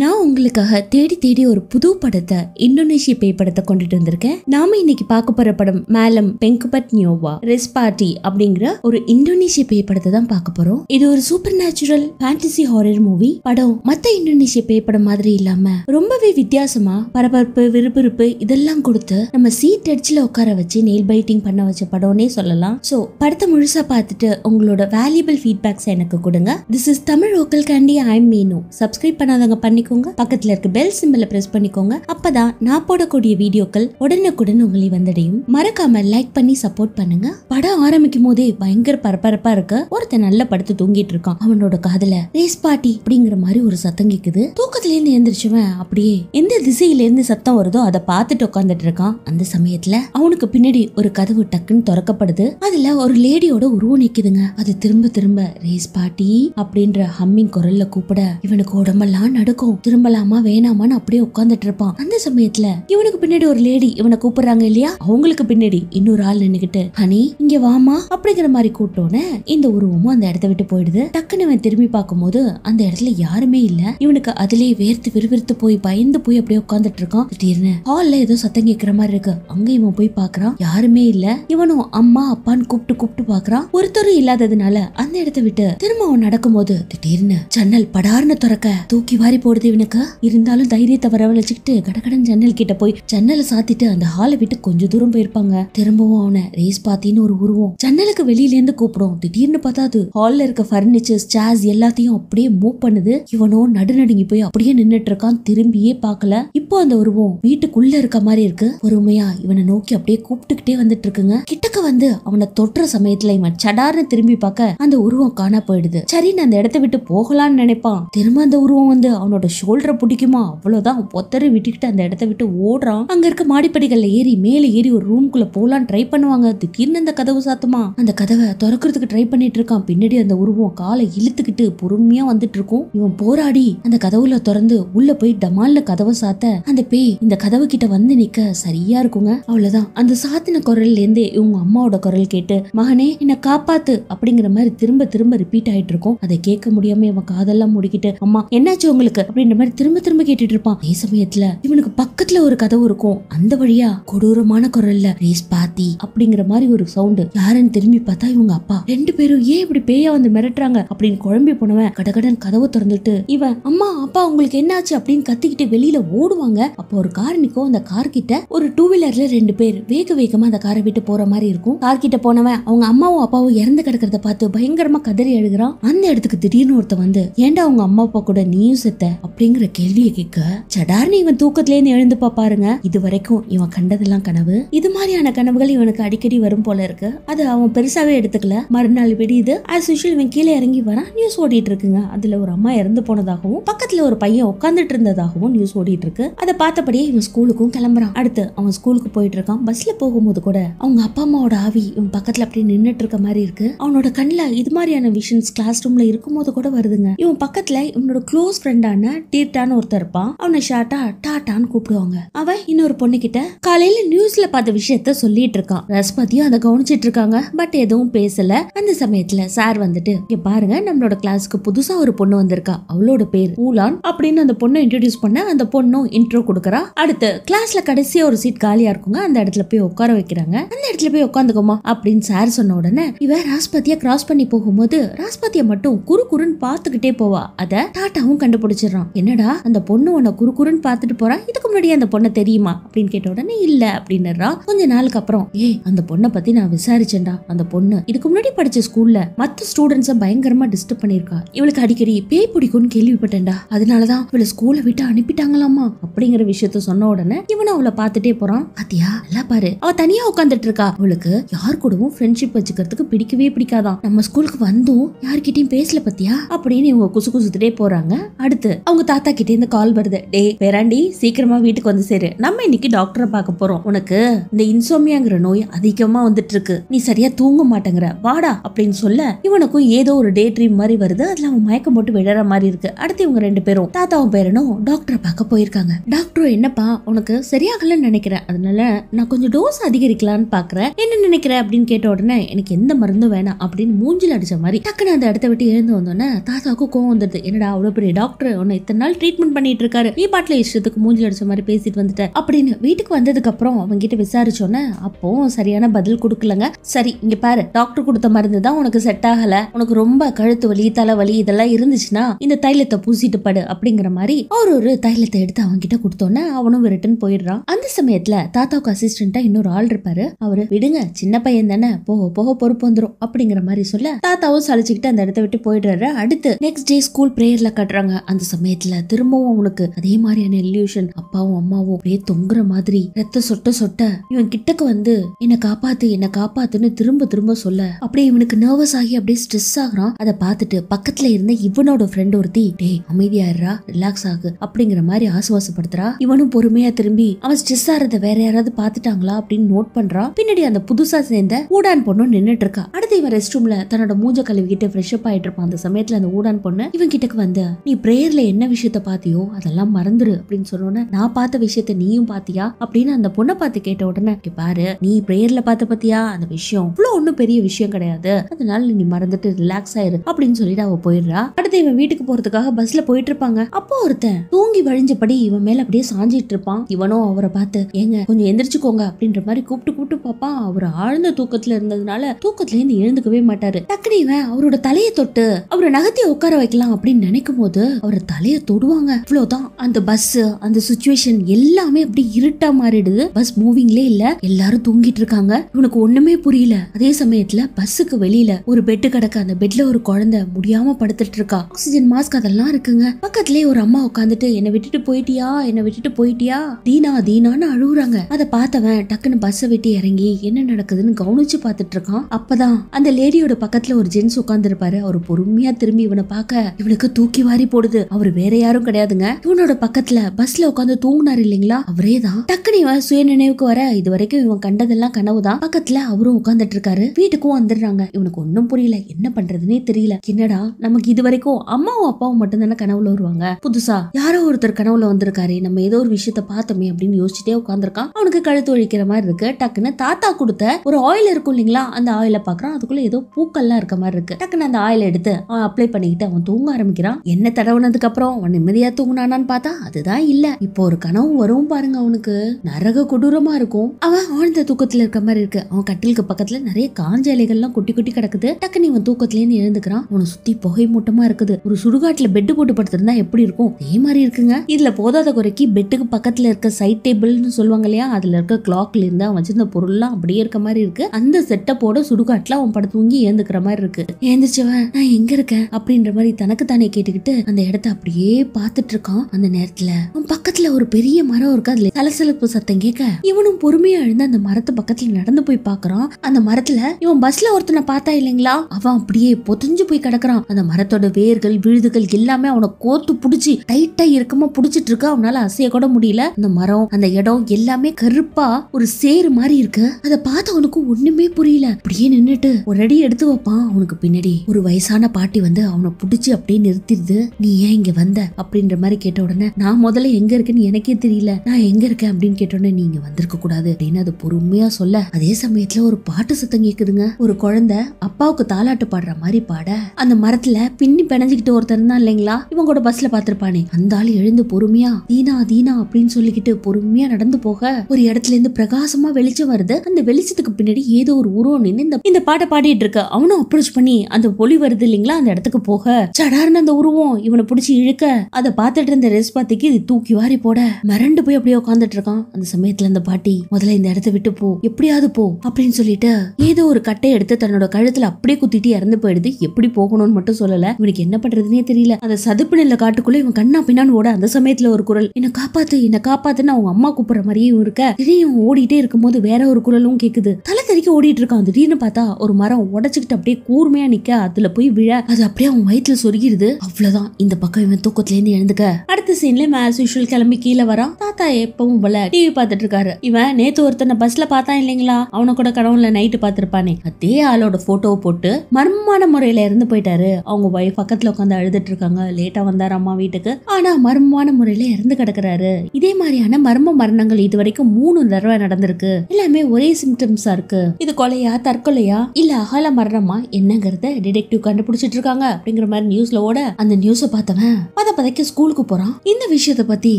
நான் உங்களுக்காக தேடி தேடி ஒரு புது படத்தை இந்தோனேஷிய பேய் படத்தை கொண்டுட்டு வந்திருக்கேன் நாம இன்னைக்கு பார்க்க போற படம் மேலம் பெங்குபட் நியோவா பார்ட்டி அப்படிங்கிற ஒரு இந்தோனேஷிய பேய் படத்தை தான் பார்க்க போறோம் இது ஒரு supernatural fantasy horror movie படம் மத்த இந்தோனேஷிய பேய் படம் மாதிரி இல்லாம ரொம்பவே வித்தியாசமா பரபரப்பு விறுபிறுப்பு இதெல்லாம் கொடுத்து நம்ம சீட் அடிச்சுல உட்கார வச்சு நெயில் பைட்டிங் பண்ண வச்ச படம்னே சொல்லலாம் ஸோ படத்தை முழுசா பார்த்துட்டு உங்களோட வேல்யூபிள் ஃபீட்பேக்ஸ் எனக்கு கொடுங்க திஸ் இஸ் தமிழ் ஓக்கல் கேண்டி ஐ மீனு சப்ஸ்கிரைப் பண்ணாதவங்க பண்ணி பண்ணிக்கோங்க பக்கத்துல இருக்க பெல் சிம்பிளை பிரஸ் பண்ணிக்கோங்க அப்பதான் நான் போடக்கூடிய வீடியோக்கள் உடனுக்குடன் உங்களை வந்தடையும் மறக்காம லைக் பண்ணி சப்போர்ட் பண்ணுங்க படம் ஆரம்பிக்கும் போதே பயங்கர பரபரப்பா இருக்க ஒருத்தன் நல்ல படுத்து தூங்கிட்டு இருக்கான் அவனோட காதல ரேஸ் பாட்டி அப்படிங்கிற மாதிரி ஒரு சத்தம் கேக்குது தூக்கத்துல இருந்து எந்திரிச்சுவன் அப்படியே எந்த திசையில இருந்து சத்தம் வருதோ அதை பார்த்துட்டு உட்காந்துட்டு இருக்கான் அந்த சமயத்துல அவனுக்கு பின்னாடி ஒரு கதவு டக்குன்னு திறக்கப்படுது அதுல ஒரு லேடியோட உருவம் நிக்குதுங்க அது திரும்ப திரும்ப ரேஸ் பாட்டி அப்படின்ற ஹம்மிங் குரல்ல கூப்பிட இவனுக்கு உடம்பெல்லாம் நடக்கும் திரும்பலாமா வேணாமான்னு அப்படியே உட்காந்துட்டு இருப்பான் அந்த சமயத்துல இவனுக்கு பின்னாடி ஒரு லேடி இவனை கூப்பிடுறாங்க இல்லையா அவங்களுக்கு பின்னாடி இன்னொரு ஆள் நின்னுகிட்டு ஹனி இங்க வாமா அப்படிங்கிற மாதிரி கூப்பிட்டோன்னு இந்த உருவமும் அந்த இடத்த விட்டு போயிடுது டக்குன்னு இவன் திரும்பி பார்க்கும்போது அந்த இடத்துல யாருமே இல்ல இவனுக்கு அதுலயே வேர்த்து விறுவிறுத்து போய் பயந்து போய் அப்படியே உட்காந்துட்டு இருக்கான் திடீர்னு ஹால்ல ஏதோ சத்தம் கேட்கிற மாதிரி இருக்கு அங்க இவன் போய் பாக்குறான் யாருமே இல்ல இவனும் அம்மா அப்பான்னு கூப்பிட்டு கூப்பிட்டு பாக்குறான் ஒருத்தரும் இல்லாததுனால அந்த இடத்த விட்டு திரும்ப அவன் நடக்கும்போது திடீர்னு ஜன்னல் படார்னு துறக்க தூக்கி வாரி போடுது இருந்தது இவனுக்கு இருந்தாலும் தைரியத்தை வரவழைச்சுக்கிட்டு கடகடன் ஜன்னல் கிட்ட போய் ஜன்னலை சாத்திட்டு அந்த ஹாலை விட்டு கொஞ்சம் தூரம் போயிருப்பாங்க திரும்பவும் அவனை ரேஸ் பாத்தின்னு ஒரு உருவம் ஜன்னலுக்கு வெளியில இருந்து கூப்பிடும் திடீர்னு பார்த்தாது ஹால்ல இருக்க பர்னிச்சர்ஸ் சேர்ஸ் எல்லாத்தையும் அப்படியே மூவ் பண்ணுது இவனோ நடுநடுங்கி போய் அப்படியே நின்னுட்டு இருக்கான் திரும்பியே பார்க்கல இப்போ அந்த உருவம் வீட்டுக்குள்ள இருக்க மாதிரி இருக்கு பொறுமையா இவனை நோக்கி அப்படியே கூப்பிட்டுக்கிட்டே வந்துட்டு இருக்குங்க கிட்டக்க வந்து அவனை தொற்ற சமயத்துல இவன் சடார்னு திரும்பி பார்க்க அந்த உருவம் காண போயிடுது சரி அந்த இடத்த விட்டு போகலான்னு நினைப்பான் திரும்ப அந்த உருவம் வந்து அவனோட ஷோல்டரை பிடிக்குமா அவ்வளோதான் பொத்தரை விட்டுக்கிட்டு அந்த இடத்த விட்டு ஓடுறான் அங்க இருக்க மாடிப்படிகளில் ஏறி மேலே ஏறி ஒரு ரூம்குள்ள போகலான்னு ட்ரை பண்ணுவாங்க திடீர்னு அந்த கதவு சாத்துமா அந்த கதவை திறக்கிறதுக்கு ட்ரை பண்ணிட்டு இருக்கான் பின்னாடி அந்த உருவம் காலை இழுத்துக்கிட்டு பொறுமையா வந்துட்டு இருக்கும் இவன் போராடி அந்த கதவுல திறந்து உள்ள போய் டமால்ல கதவை சாத்த அந்த பேய் இந்த கதவு கிட்ட வந்து நிக்க சரியா இருக்குங்க அவ்வளவுதான் அந்த சாத்தின குரல்ல இருந்தே இவங்க அம்மாவோட குரல் கேட்டு மகனே என்ன காப்பாத்து அப்படிங்கிற மாதிரி திரும்ப திரும்ப ரிப்பீட் ஆயிட்டு இருக்கும் அதை கேட்க முடியாம இவன் காதெல்லாம் முடிக்கிட்டு அம்மா என்னாச்சு உங்களுக்கு அப்படி அப்படின்ற மாதிரி திரும்ப திரும்ப கேட்டுட்டு இருப்பான் அதே சமயத்துல இவனுக்கு பக்கத்துல ஒரு கதவு இருக்கும் அந்த வழியா கொடூரமான குரல்ல ரேஸ் பாத்தி அப்படிங்கிற மாதிரி ஒரு சவுண்டு யாருன்னு திரும்பி பார்த்தா இவங்க அப்பா ரெண்டு பேரும் ஏன் இப்படி பேயா வந்து மிரட்டுறாங்க அப்படின்னு குழம்பி போனவன் கடகடன் கதவு திறந்துட்டு இவன் அம்மா அப்பா உங்களுக்கு என்னாச்சு அப்படின்னு கத்திக்கிட்டு வெளியில ஓடுவாங்க அப்போ ஒரு கார் நிக்கோ அந்த கார் கிட்ட ஒரு டூ வீலர்ல ரெண்டு பேர் வேக வேகமா அந்த காரை விட்டு போற மாதிரி இருக்கும் கார் கிட்ட போனவன் அவங்க அம்மாவும் அப்பாவும் இறந்து கிடக்கிறத பார்த்து பயங்கரமா கதறி அழுகிறான் அந்த இடத்துக்கு திடீர்னு ஒருத்த வந்து ஏன்டா அவங்க அம்மா அப்பா கூட நீயும் செத்த அப்படிங்கிற கேள்வியை கேட்க சடார்னு இவன் இருந்து எழுந்து பாப்பாருங்க இது வரைக்கும் இவன் கண்டதெல்லாம் கனவு இது மாதிரியான கனவுகள் இவனுக்கு அடிக்கடி வரும் போல இருக்கு அது அவன் பெருசாவே எடுத்துக்கல மறுநாள் விடியுது ஆஸ் யூஷுவல் இவன் கீழே இறங்கி வரான் நியூஸ் ஓடிட்டு இருக்குங்க அதுல ஒரு அம்மா இறந்து போனதாகவும் பக்கத்துல ஒரு பையன் உட்காந்துட்டு இருந்ததாகவும் நியூஸ் ஓடிட்டு இருக்கு அதை பார்த்தபடியே இவன் ஸ்கூலுக்கும் கிளம்புறான் அடுத்து அவன் ஸ்கூலுக்கு போயிட்டு இருக்கான் பஸ்ல போகும்போது கூட அவங்க அப்பா அம்மாவோட ஆவி இவன் பக்கத்துல அப்படியே நின்றுட்டு இருக்க மாதிரி இருக்கு அவனோட கண்ணில் இது மாதிரியான விஷன்ஸ் கிளாஸ் ரூம்ல போது கூட வருதுங்க இவன் பக்கத்துல இவனோட க்ளோஸ் ஃப்ரெண்டான டீர்டான்னு ஒருத்தர் இருப்பான் அவனை ஷார்ட்டா டாட்டான்னு கூப்பிடுவாங்க அவன் இன்னொரு பொண்ணு கிட்ட காலையில நியூஸ்ல பார்த்த விஷயத்த சொல்லிட்டு இருக்கான் ரஸ்பதியும் அதை கவனிச்சிட்டு இருக்காங்க பட் எதுவும் பேசல அந்த சமயத்துல சார் வந்துட்டு இங்க பாருங்க நம்மளோட கிளாஸ்க்கு புதுசா ஒரு பொண்ணு வந்திருக்கா அவளோட பேர் ஊலான் அப்படின்னு அந்த பொண்ணை இன்ட்ரடியூஸ் பண்ண அந்த பொண்ணும் இன்ட்ரோ கொடுக்குறா அடுத்து கிளாஸ்ல கடைசியா ஒரு சீட் காலியா இருக்குங்க அந்த இடத்துல போய் உட்கார வைக்கிறாங்க அந்த இடத்துல போய் உட்காந்துக்கோமா அப்படின்னு சார் சொன்ன உடனே இவ ராஸ்பதியா கிராஸ் பண்ணி போகும்போது ராஸ்பதிய மட்டும் குறு குறுன்னு பாத்துக்கிட்டே போவா அத டாட்டாவும் கண்டுபிடிச்சிடறான் என்னடா அந்த பொண்ணு உன்னை குறுக்குறுன்னு பார்த்துட்டு போறா இதுக்கு முன்னாடி அந்த பொண்ணை தெரியுமா அப்படின்னு கேட்ட உடனே இல்ல அப்படின்னுறா கொஞ்ச நாளுக்கு அப்புறம் ஏ அந்த பொண்ணை பத்தி நான் விசாரிச்சேன்டா அந்த பொண்ணு இதுக்கு முன்னாடி படிச்ச ஸ்கூல்ல மத்த ஸ்டூடெண்ட்ஸை பயங்கரமா டிஸ்டர்ப் பண்ணியிருக்கா இவளுக்கு அடிக்கடி பேய் பிடிக்கும்னு கேள்விப்பட்டேன்டா அதனாலதான் இவளை ஸ்கூலை விட்டு அனுப்பிட்டாங்களாமா அப்படிங்கிற விஷயத்த சொன்ன உடனே இவனும் அவளை பார்த்துட்டே போறான் பாத்தியா எல்லாம் பாரு அவ தனியா உட்காந்துட்டு இருக்கா அவளுக்கு யார் கூடவும் ஃப்ரெண்ட்ஷிப் வச்சுக்கிறதுக்கு பிடிக்கவே பிடிக்காதான் நம்ம ஸ்கூலுக்கு வந்தும் யார்கிட்டயும் பேசல பத்தியா அப்படின்னு இவங்க குசு குசுத்துட்டே போறாங்க அடுத்து அவங்க அவங்க தாத்தா இருந்து கால் வருது டே பெராண்டி சீக்கிரமா வீட்டுக்கு வந்து சேரு நம்ம இன்னைக்கு டாக்டரை பார்க்க போறோம் உனக்கு இந்த இன்சோமியாங்கிற நோய் அதிகமா வந்துட்டு இருக்கு நீ சரியா தூங்க மாட்டேங்கிற வாடா அப்படின்னு சொல்ல இவனுக்கும் ஏதோ ஒரு டே ட்ரீம் மாதிரி வருது அதுல அவன் மயக்கம் போட்டு விழற மாதிரி இருக்கு அடுத்து இவங்க ரெண்டு பேரும் தாத்தாவும் பேரனும் டாக்டரை பார்க்க போயிருக்காங்க டாக்டர் என்னப்பா உனக்கு சரியாகலன்னு நினைக்கிறேன் அதனால நான் கொஞ்சம் டோஸ் அதிகரிக்கலான்னு பாக்குறேன் என்ன நினைக்கிற அப்படின்னு கேட்ட உடனே எனக்கு எந்த மருந்தும் வேணாம் அப்படின்னு மூஞ்சில் அடிச்ச மாதிரி டக்குன்னு அந்த இடத்த விட்டு எழுந்து வந்தோடனே தாத்தாவுக்கு கோவம் வந்துருது என்னடா அவ்வளோ பெரிய டாக்டர் உன்னை இத்தனை நாள் ட்ரீட்மெண்ட் பண்ணிட்டு இருக்காரு நீ பாட்டில் இஷ்டத்துக்கு மூஞ்சி அடிச்ச மாதிரி பேசிட்டு வந்துட்ட அப்படின்னு வீட்டுக்கு வந்ததுக்கு அப்புறம் அவங்க கிட்ட விசாரிச்சோன்னே அப்போ சரியான பதில் கொடுக்கலங்க சரி இங்க பாரு டாக்டர் கொடுத்த மருந்து தான் உனக்கு செட் ஆகல உனக்கு ரொம்ப கழுத்து வலி தலை வலி இதெல்லாம் இருந்துச்சுன்னா இந்த தைலத்தை பூசிட்டு படு அப்படிங்கிற மாதிரி அவர் ஒரு தைலத்தை எடுத்து அவங்க கிட்ட கொடுத்தோன்னே அவனும் ரிட்டன் போயிடுறான் அந்த சமயத்துல தாத்தாவுக்கு அசிஸ்டண்டா இன்னொரு ஆள் இருப்பாரு அவரு விடுங்க சின்ன பையன் தானே போக போக பொறுப்பு வந்துடும் அப்படிங்கிற மாதிரி சொல்ல தாத்தாவும் சலிச்சுக்கிட்டு அந்த இடத்த விட்டு போயிடுறாரு அடுத்து நெக்ஸ்ட் டே ஸ்கூல் பிரேயர்ல கட்டுறாங்க அந்த சமயத்துல நேரத்துல திரும்பவும் அவனுக்கு அதே மாதிரியான எல்யூஷன் அப்பாவும் அம்மாவும் அப்படியே தொங்குற மாதிரி ரத்த சொட்ட சொட்ட இவன் கிட்டக்கு வந்து என்னை காப்பாத்து என்னை காப்பாத்துன்னு திரும்ப திரும்ப சொல்ல அப்படியே இவனுக்கு நர்வஸ் ஆகி அப்படியே ஸ்ட்ரெஸ் ஆகுறான் அதை பார்த்துட்டு பக்கத்துல இருந்த இவனோட ஃப்ரெண்ட் ஒருத்தி டே அமைதியாயிரா ரிலாக்ஸ் ஆகு அப்படிங்கிற மாதிரி ஆசுவாசப்படுத்துறா இவனும் பொறுமையா திரும்பி அவன் ஸ்ட்ரெஸ் ஆறத வேற யாராவது பாத்துட்டாங்களா அப்படின்னு நோட் பண்றான் பின்னாடி அந்த புதுசா சேர்ந்த ஊடான் பொண்ணு நின்னுட்டு இருக்கா அடுத்து இவன் ரெஸ்ட் ரூம்ல தன்னோட மூஞ்ச கழுவிக்கிட்டு ஃப்ரெஷ் அப் ஆயிட்டு இருப்பான் அந்த சமயத்துல அந்த ஊடான் பொண்ணு இவன் கிட்டக்கு வந்து நீ பிரேயர்ல என்ன என்ன விஷயத்த பாத்தியோ அதெல்லாம் மறந்துரு அப்படின்னு சொன்னோன்னே நான் பார்த்த விஷயத்த நீயும் பார்த்தியா அப்படின்னு அந்த பொண்ணை பார்த்து கேட்ட உடனே பாரு நீ பிரேயர்ல பார்த்த பாத்தியா அந்த விஷயம் இவ்வளோ ஒன்றும் பெரிய விஷயம் கிடையாது அதனால நீ மறந்துட்டு ரிலாக்ஸ் ஆயிரு அப்படின்னு சொல்லிட்டு அவ போயிடுறா அடுத்து இவன் வீட்டுக்கு போறதுக்காக பஸ்ல போயிட்டு இருப்பாங்க அப்போ ஒருத்தன் தூங்கி வழிஞ்சபடி இவன் மேல அப்படியே சாஞ்சிட்டு இருப்பான் இவனும் அவரை பார்த்து ஏங்க கொஞ்சம் எந்திரிச்சுக்கோங்க அப்படின்ற மாதிரி கூப்பிட்டு கூப்பிட்டு பாப்பா அவர் ஆழ்ந்த தூக்கத்துல இருந்ததுனால தூக்கத்துல இருந்து எழுந்துக்கவே மாட்டாரு டக்குனு இவன் அவரோட தலையை தொட்டு அவரை நகர்த்தி உட்கார வைக்கலாம் அப்படின்னு நினைக்கும் போது அவர் தலைய அப்படியே தொடுவாங்க இவ்வளவுதான் அந்த பஸ் அந்த சுச்சுவேஷன் எல்லாமே அப்படி இருட்டா மாறிடுது பஸ் மூவிங்லே இல்ல எல்லாரும் தூங்கிட்டு இருக்காங்க இவனுக்கு ஒண்ணுமே புரியல அதே சமயத்துல பஸ்ஸுக்கு வெளியில ஒரு பெட்டு கிடக்க அந்த பெட்ல ஒரு குழந்தை முடியாம படுத்துட்டு இருக்கா ஆக்சிஜன் மாஸ்க் அதெல்லாம் இருக்குங்க பக்கத்துலயே ஒரு அம்மா உட்காந்துட்டு என்ன விட்டுட்டு போயிட்டியா என்னை விட்டுட்டு போயிட்டியா தீனா தீனான்னு அழுகுறாங்க அதை பார்த்தவன் டக்குன்னு பஸ்ஸை விட்டு இறங்கி என்ன நடக்குதுன்னு கவனிச்சு பார்த்துட்டு இருக்கான் அப்பதான் அந்த லேடியோட பக்கத்துல ஒரு ஜென்ஸ் உட்காந்துருப்பாரு அவர் பொறுமையா திரும்பி இவனை பார்க்க இவனுக்கு தூக்கி வாரி போடுது அவர் வேற யாரும் கிடையாதுங்க இவனோட பக்கத்துல பஸ்ல உட்காந்து தூங்கினாரு இல்லைங்களா அவரே தான் டக்குனு இவன் சுய நினைவுக்கு வர இது வரைக்கும் இவன் கண்டதெல்லாம் கனவுதான் பக்கத்துல அவரும் உட்காந்துட்டு இருக்காரு வீட்டுக்கும் வந்துடுறாங்க இவனுக்கு ஒன்னும் புரியல என்ன பண்றதுன்னே தெரியல என்னடா நமக்கு இது வரைக்கும் அம்மாவும் அப்பாவும் மட்டும் தானே கனவுல வருவாங்க புதுசா யாரோ ஒருத்தர் கனவுல வந்திருக்காரு நம்ம ஏதோ ஒரு விஷயத்த பார்த்தோமே அப்படின்னு யோசிச்சுட்டே உட்காந்துருக்கான் அவனுக்கு கழுத்து ஒழிக்கிற மாதிரி இருக்கு டக்குன்னு தாத்தா கொடுத்த ஒரு ஆயில் இருக்கும் இல்லைங்களா அந்த ஆயில பாக்குறான் அதுக்குள்ள ஏதோ பூக்கள்லாம் இருக்க மாதிரி இருக்கு டக்குன்னு அந்த ஆயில் எடுத்து அவன் அப்ளை பண்ணிக்கிட்டு அவன் தூங்க ஆரம்பிக்கிறான் என்ன தடவுனதுக்கு அப்புறம் அப்புறம் அவன் நிம்மதியா தூங்குனானான்னு பார்த்தா அதுதான் இல்ல இப்போ ஒரு கனவு வரும் பாருங்க அவனுக்கு நரக கொடூரமா இருக்கும் அவன் ஆழ்ந்த தூக்கத்துல இருக்க மாதிரி இருக்கு அவன் கட்டிலுக்கு பக்கத்துல நிறைய காஞ்ச இலைகள்லாம் குட்டி குட்டி கிடக்குது டக்குன்னு இவன் தூக்கத்துலேருந்து எழுந்துக்கிறான் அவனை சுத்தி புகை மூட்டமா இருக்குது ஒரு சுடுகாட்டுல பெட்டு போட்டு படுத்திருந்தா எப்படி இருக்கும் அதே மாதிரி இருக்குங்க இதுல போதாத குறைக்கு பெட்டுக்கு பக்கத்துல இருக்க சைட் டேபிள்னு சொல்லுவாங்க இல்லையா அதுல இருக்க கிளாக்ல இருந்து அவன் வச்சிருந்த பொருள்லாம் அப்படியே இருக்க மாதிரி இருக்கு அந்த செட்டப்போட சுடுகாட்டுல அவன் படம் தூங்கி ஏந்துக்கிற மாதிரி இருக்கு ஏந்திரிச்சவன் நான் எங்க இருக்கேன் அப்படின்ற மாதிரி தனக்கு தானே கேட்டுக்கிட்டு அந்த இடத்த அப்படி அப்படியே பாத்துட்டு இருக்கான் அந்த நேரத்துல அவன் பக்கத்துல ஒரு பெரிய மரம் இருக்கு அதுல சலசலப்பு சத்தம் கேட்க இவனும் பொறுமையா எழுந்து அந்த மரத்து பக்கத்துல நடந்து போய் பாக்குறான் அந்த மரத்துல இவன் பஸ்ல ஒருத்தனை பார்த்தா இல்லைங்களா அவன் அப்படியே பொதிஞ்சு போய் கிடக்குறான் அந்த மரத்தோட வேர்கள் விழுதுகள் எல்லாமே அவனை கோத்து புடிச்சு டைட்டா இறுக்கமா புடிச்சிட்டு இருக்கு அவனால அசைய கூட முடியல அந்த மரம் அந்த இடம் எல்லாமே கருப்பா ஒரு சேரு மாதிரி இருக்கு அதை பார்த்து அவனுக்கு ஒண்ணுமே புரியல அப்படியே நின்னுட்டு ஒரு அடி எடுத்து வைப்பான் அவனுக்கு பின்னாடி ஒரு வயசான பாட்டி வந்து அவனை புடிச்சு அப்படியே நிறுத்திடுது நீ ஏன் இங்க வந்து வந்த அப்படின்ற மாதிரி கேட்ட உடனே நான் முதல்ல எங்க இருக்குன்னு எனக்கே தெரியல நான் எங்க இருக்கேன் அப்படின்னு உடனே நீங்க வந்திருக்க கூடாது அப்படின்னு அது பொறுமையா சொல்ல அதே சமயத்துல ஒரு பாட்டு சத்தம் கேக்குதுங்க ஒரு குழந்தை அப்பாவுக்கு தாலாட்டு பாடுற மாதிரி பாட அந்த மரத்துல பின்னி பிணைஞ்சுக்கிட்டு ஒருத்தர் தான் இல்லைங்களா இவங்க கூட பஸ்ல பாத்திருப்பானே அந்த ஆள் எழுந்து பொறுமையா தீனா தீனா அப்படின்னு சொல்லிக்கிட்டு பொறுமையா நடந்து போக ஒரு இடத்துல இருந்து பிரகாசமா வெளிச்சம் வருது அந்த வெளிச்சத்துக்கு பின்னாடி ஏதோ ஒரு உருவம் நின்று இந்த பாட்டை பாடிட்டு இருக்க அவனும் அப்ரோச் பண்ணி அந்த ஒளி வருது இல்லைங்களா அந்த இடத்துக்கு போக சடார்னு அந்த உருவம் இவனை பிடிச்சி இழுக்க இருக்க அத பார்த்துட்டு இருந்த ரெஸ் பாத்திக்கு இது தூக்கி வாரி போட மிரண்டு போய் அப்படியே உட்காந்துட்டு இருக்கான் அந்த சமயத்துல அந்த பாட்டி முதல்ல இந்த இடத்த விட்டு போ எப்படியாவது போ அப்படின்னு சொல்லிட்டு ஏதோ ஒரு கட்டை எடுத்து தன்னோட கழுத்துல அப்படியே குத்திட்டு இறந்து போயிடுது எப்படி போகணும்னு மட்டும் சொல்லல இவனுக்கு என்ன பண்றதுனே தெரியல அந்த சதுப்பு நில காட்டுக்குள்ள இவன் கண்ணா பின்னான்னு ஓட அந்த சமயத்துல ஒரு குரல் என்ன காப்பாத்து என்ன காப்பாத்துன்னு அவங்க அம்மா கூப்பிடுற மாதிரியும் இருக்க திடீர்னு ஓடிட்டே இருக்கும்போது வேற ஒரு குரலும் கேக்குது தலை தறிக்க ஓடிட்டு இருக்கான் திடீர்னு பார்த்தா ஒரு மரம் உடச்சுக்கிட்டு அப்படியே கூர்மையா நிக்க அதுல போய் விழ அது அப்படியே அவன் வயிற்றுல சொருகிடுது அவ்வளவுதான் இந்த பக்கம் இவன் தூக்கத்துலேருந்து எழுந்துக்க அடுத்த சீன்ல மேஸ் யூஷுவல் கிளம்பி கீழே வரான் தாத்தா எப்பவும் போல டிவி பாத்துட்டு இருக்காரு இவன் நேத்து ஒருத்தனை பஸ்ல பார்த்தான் இல்லைங்களா அவனை கூட கடவுள்ல நைட்டு பார்த்துருப்பானே அதே ஆளோட போட்டோவை போட்டு மர்மமான முறையில இருந்து போயிட்டாரு அவங்க ஒய் பக்கத்துல உட்காந்து அழுதுட்டு இருக்காங்க லேட்டா அம்மா வீட்டுக்கு ஆனா மர்மமான முறையில இறந்து கிடக்குறாரு இதே மாதிரியான மர்ம மரணங்கள் இது வரைக்கும் மூணு தடவை நடந்திருக்கு எல்லாமே ஒரே சிம்டம்ஸா இருக்கு இது கொலையா தற்கொலையா இல்ல அகால மரணமா என்னங்கறத டிடெக்டிவ் கண்டுபிடிச்சிட்டு இருக்காங்க அப்படிங்கிற மாதிரி நியூஸ்ல ஓட அந்த நியூஸை பார்த்தவன் பத பதைக்க ஸ்கூலுக்கு போறான் இந்த விஷயத்த பத்தி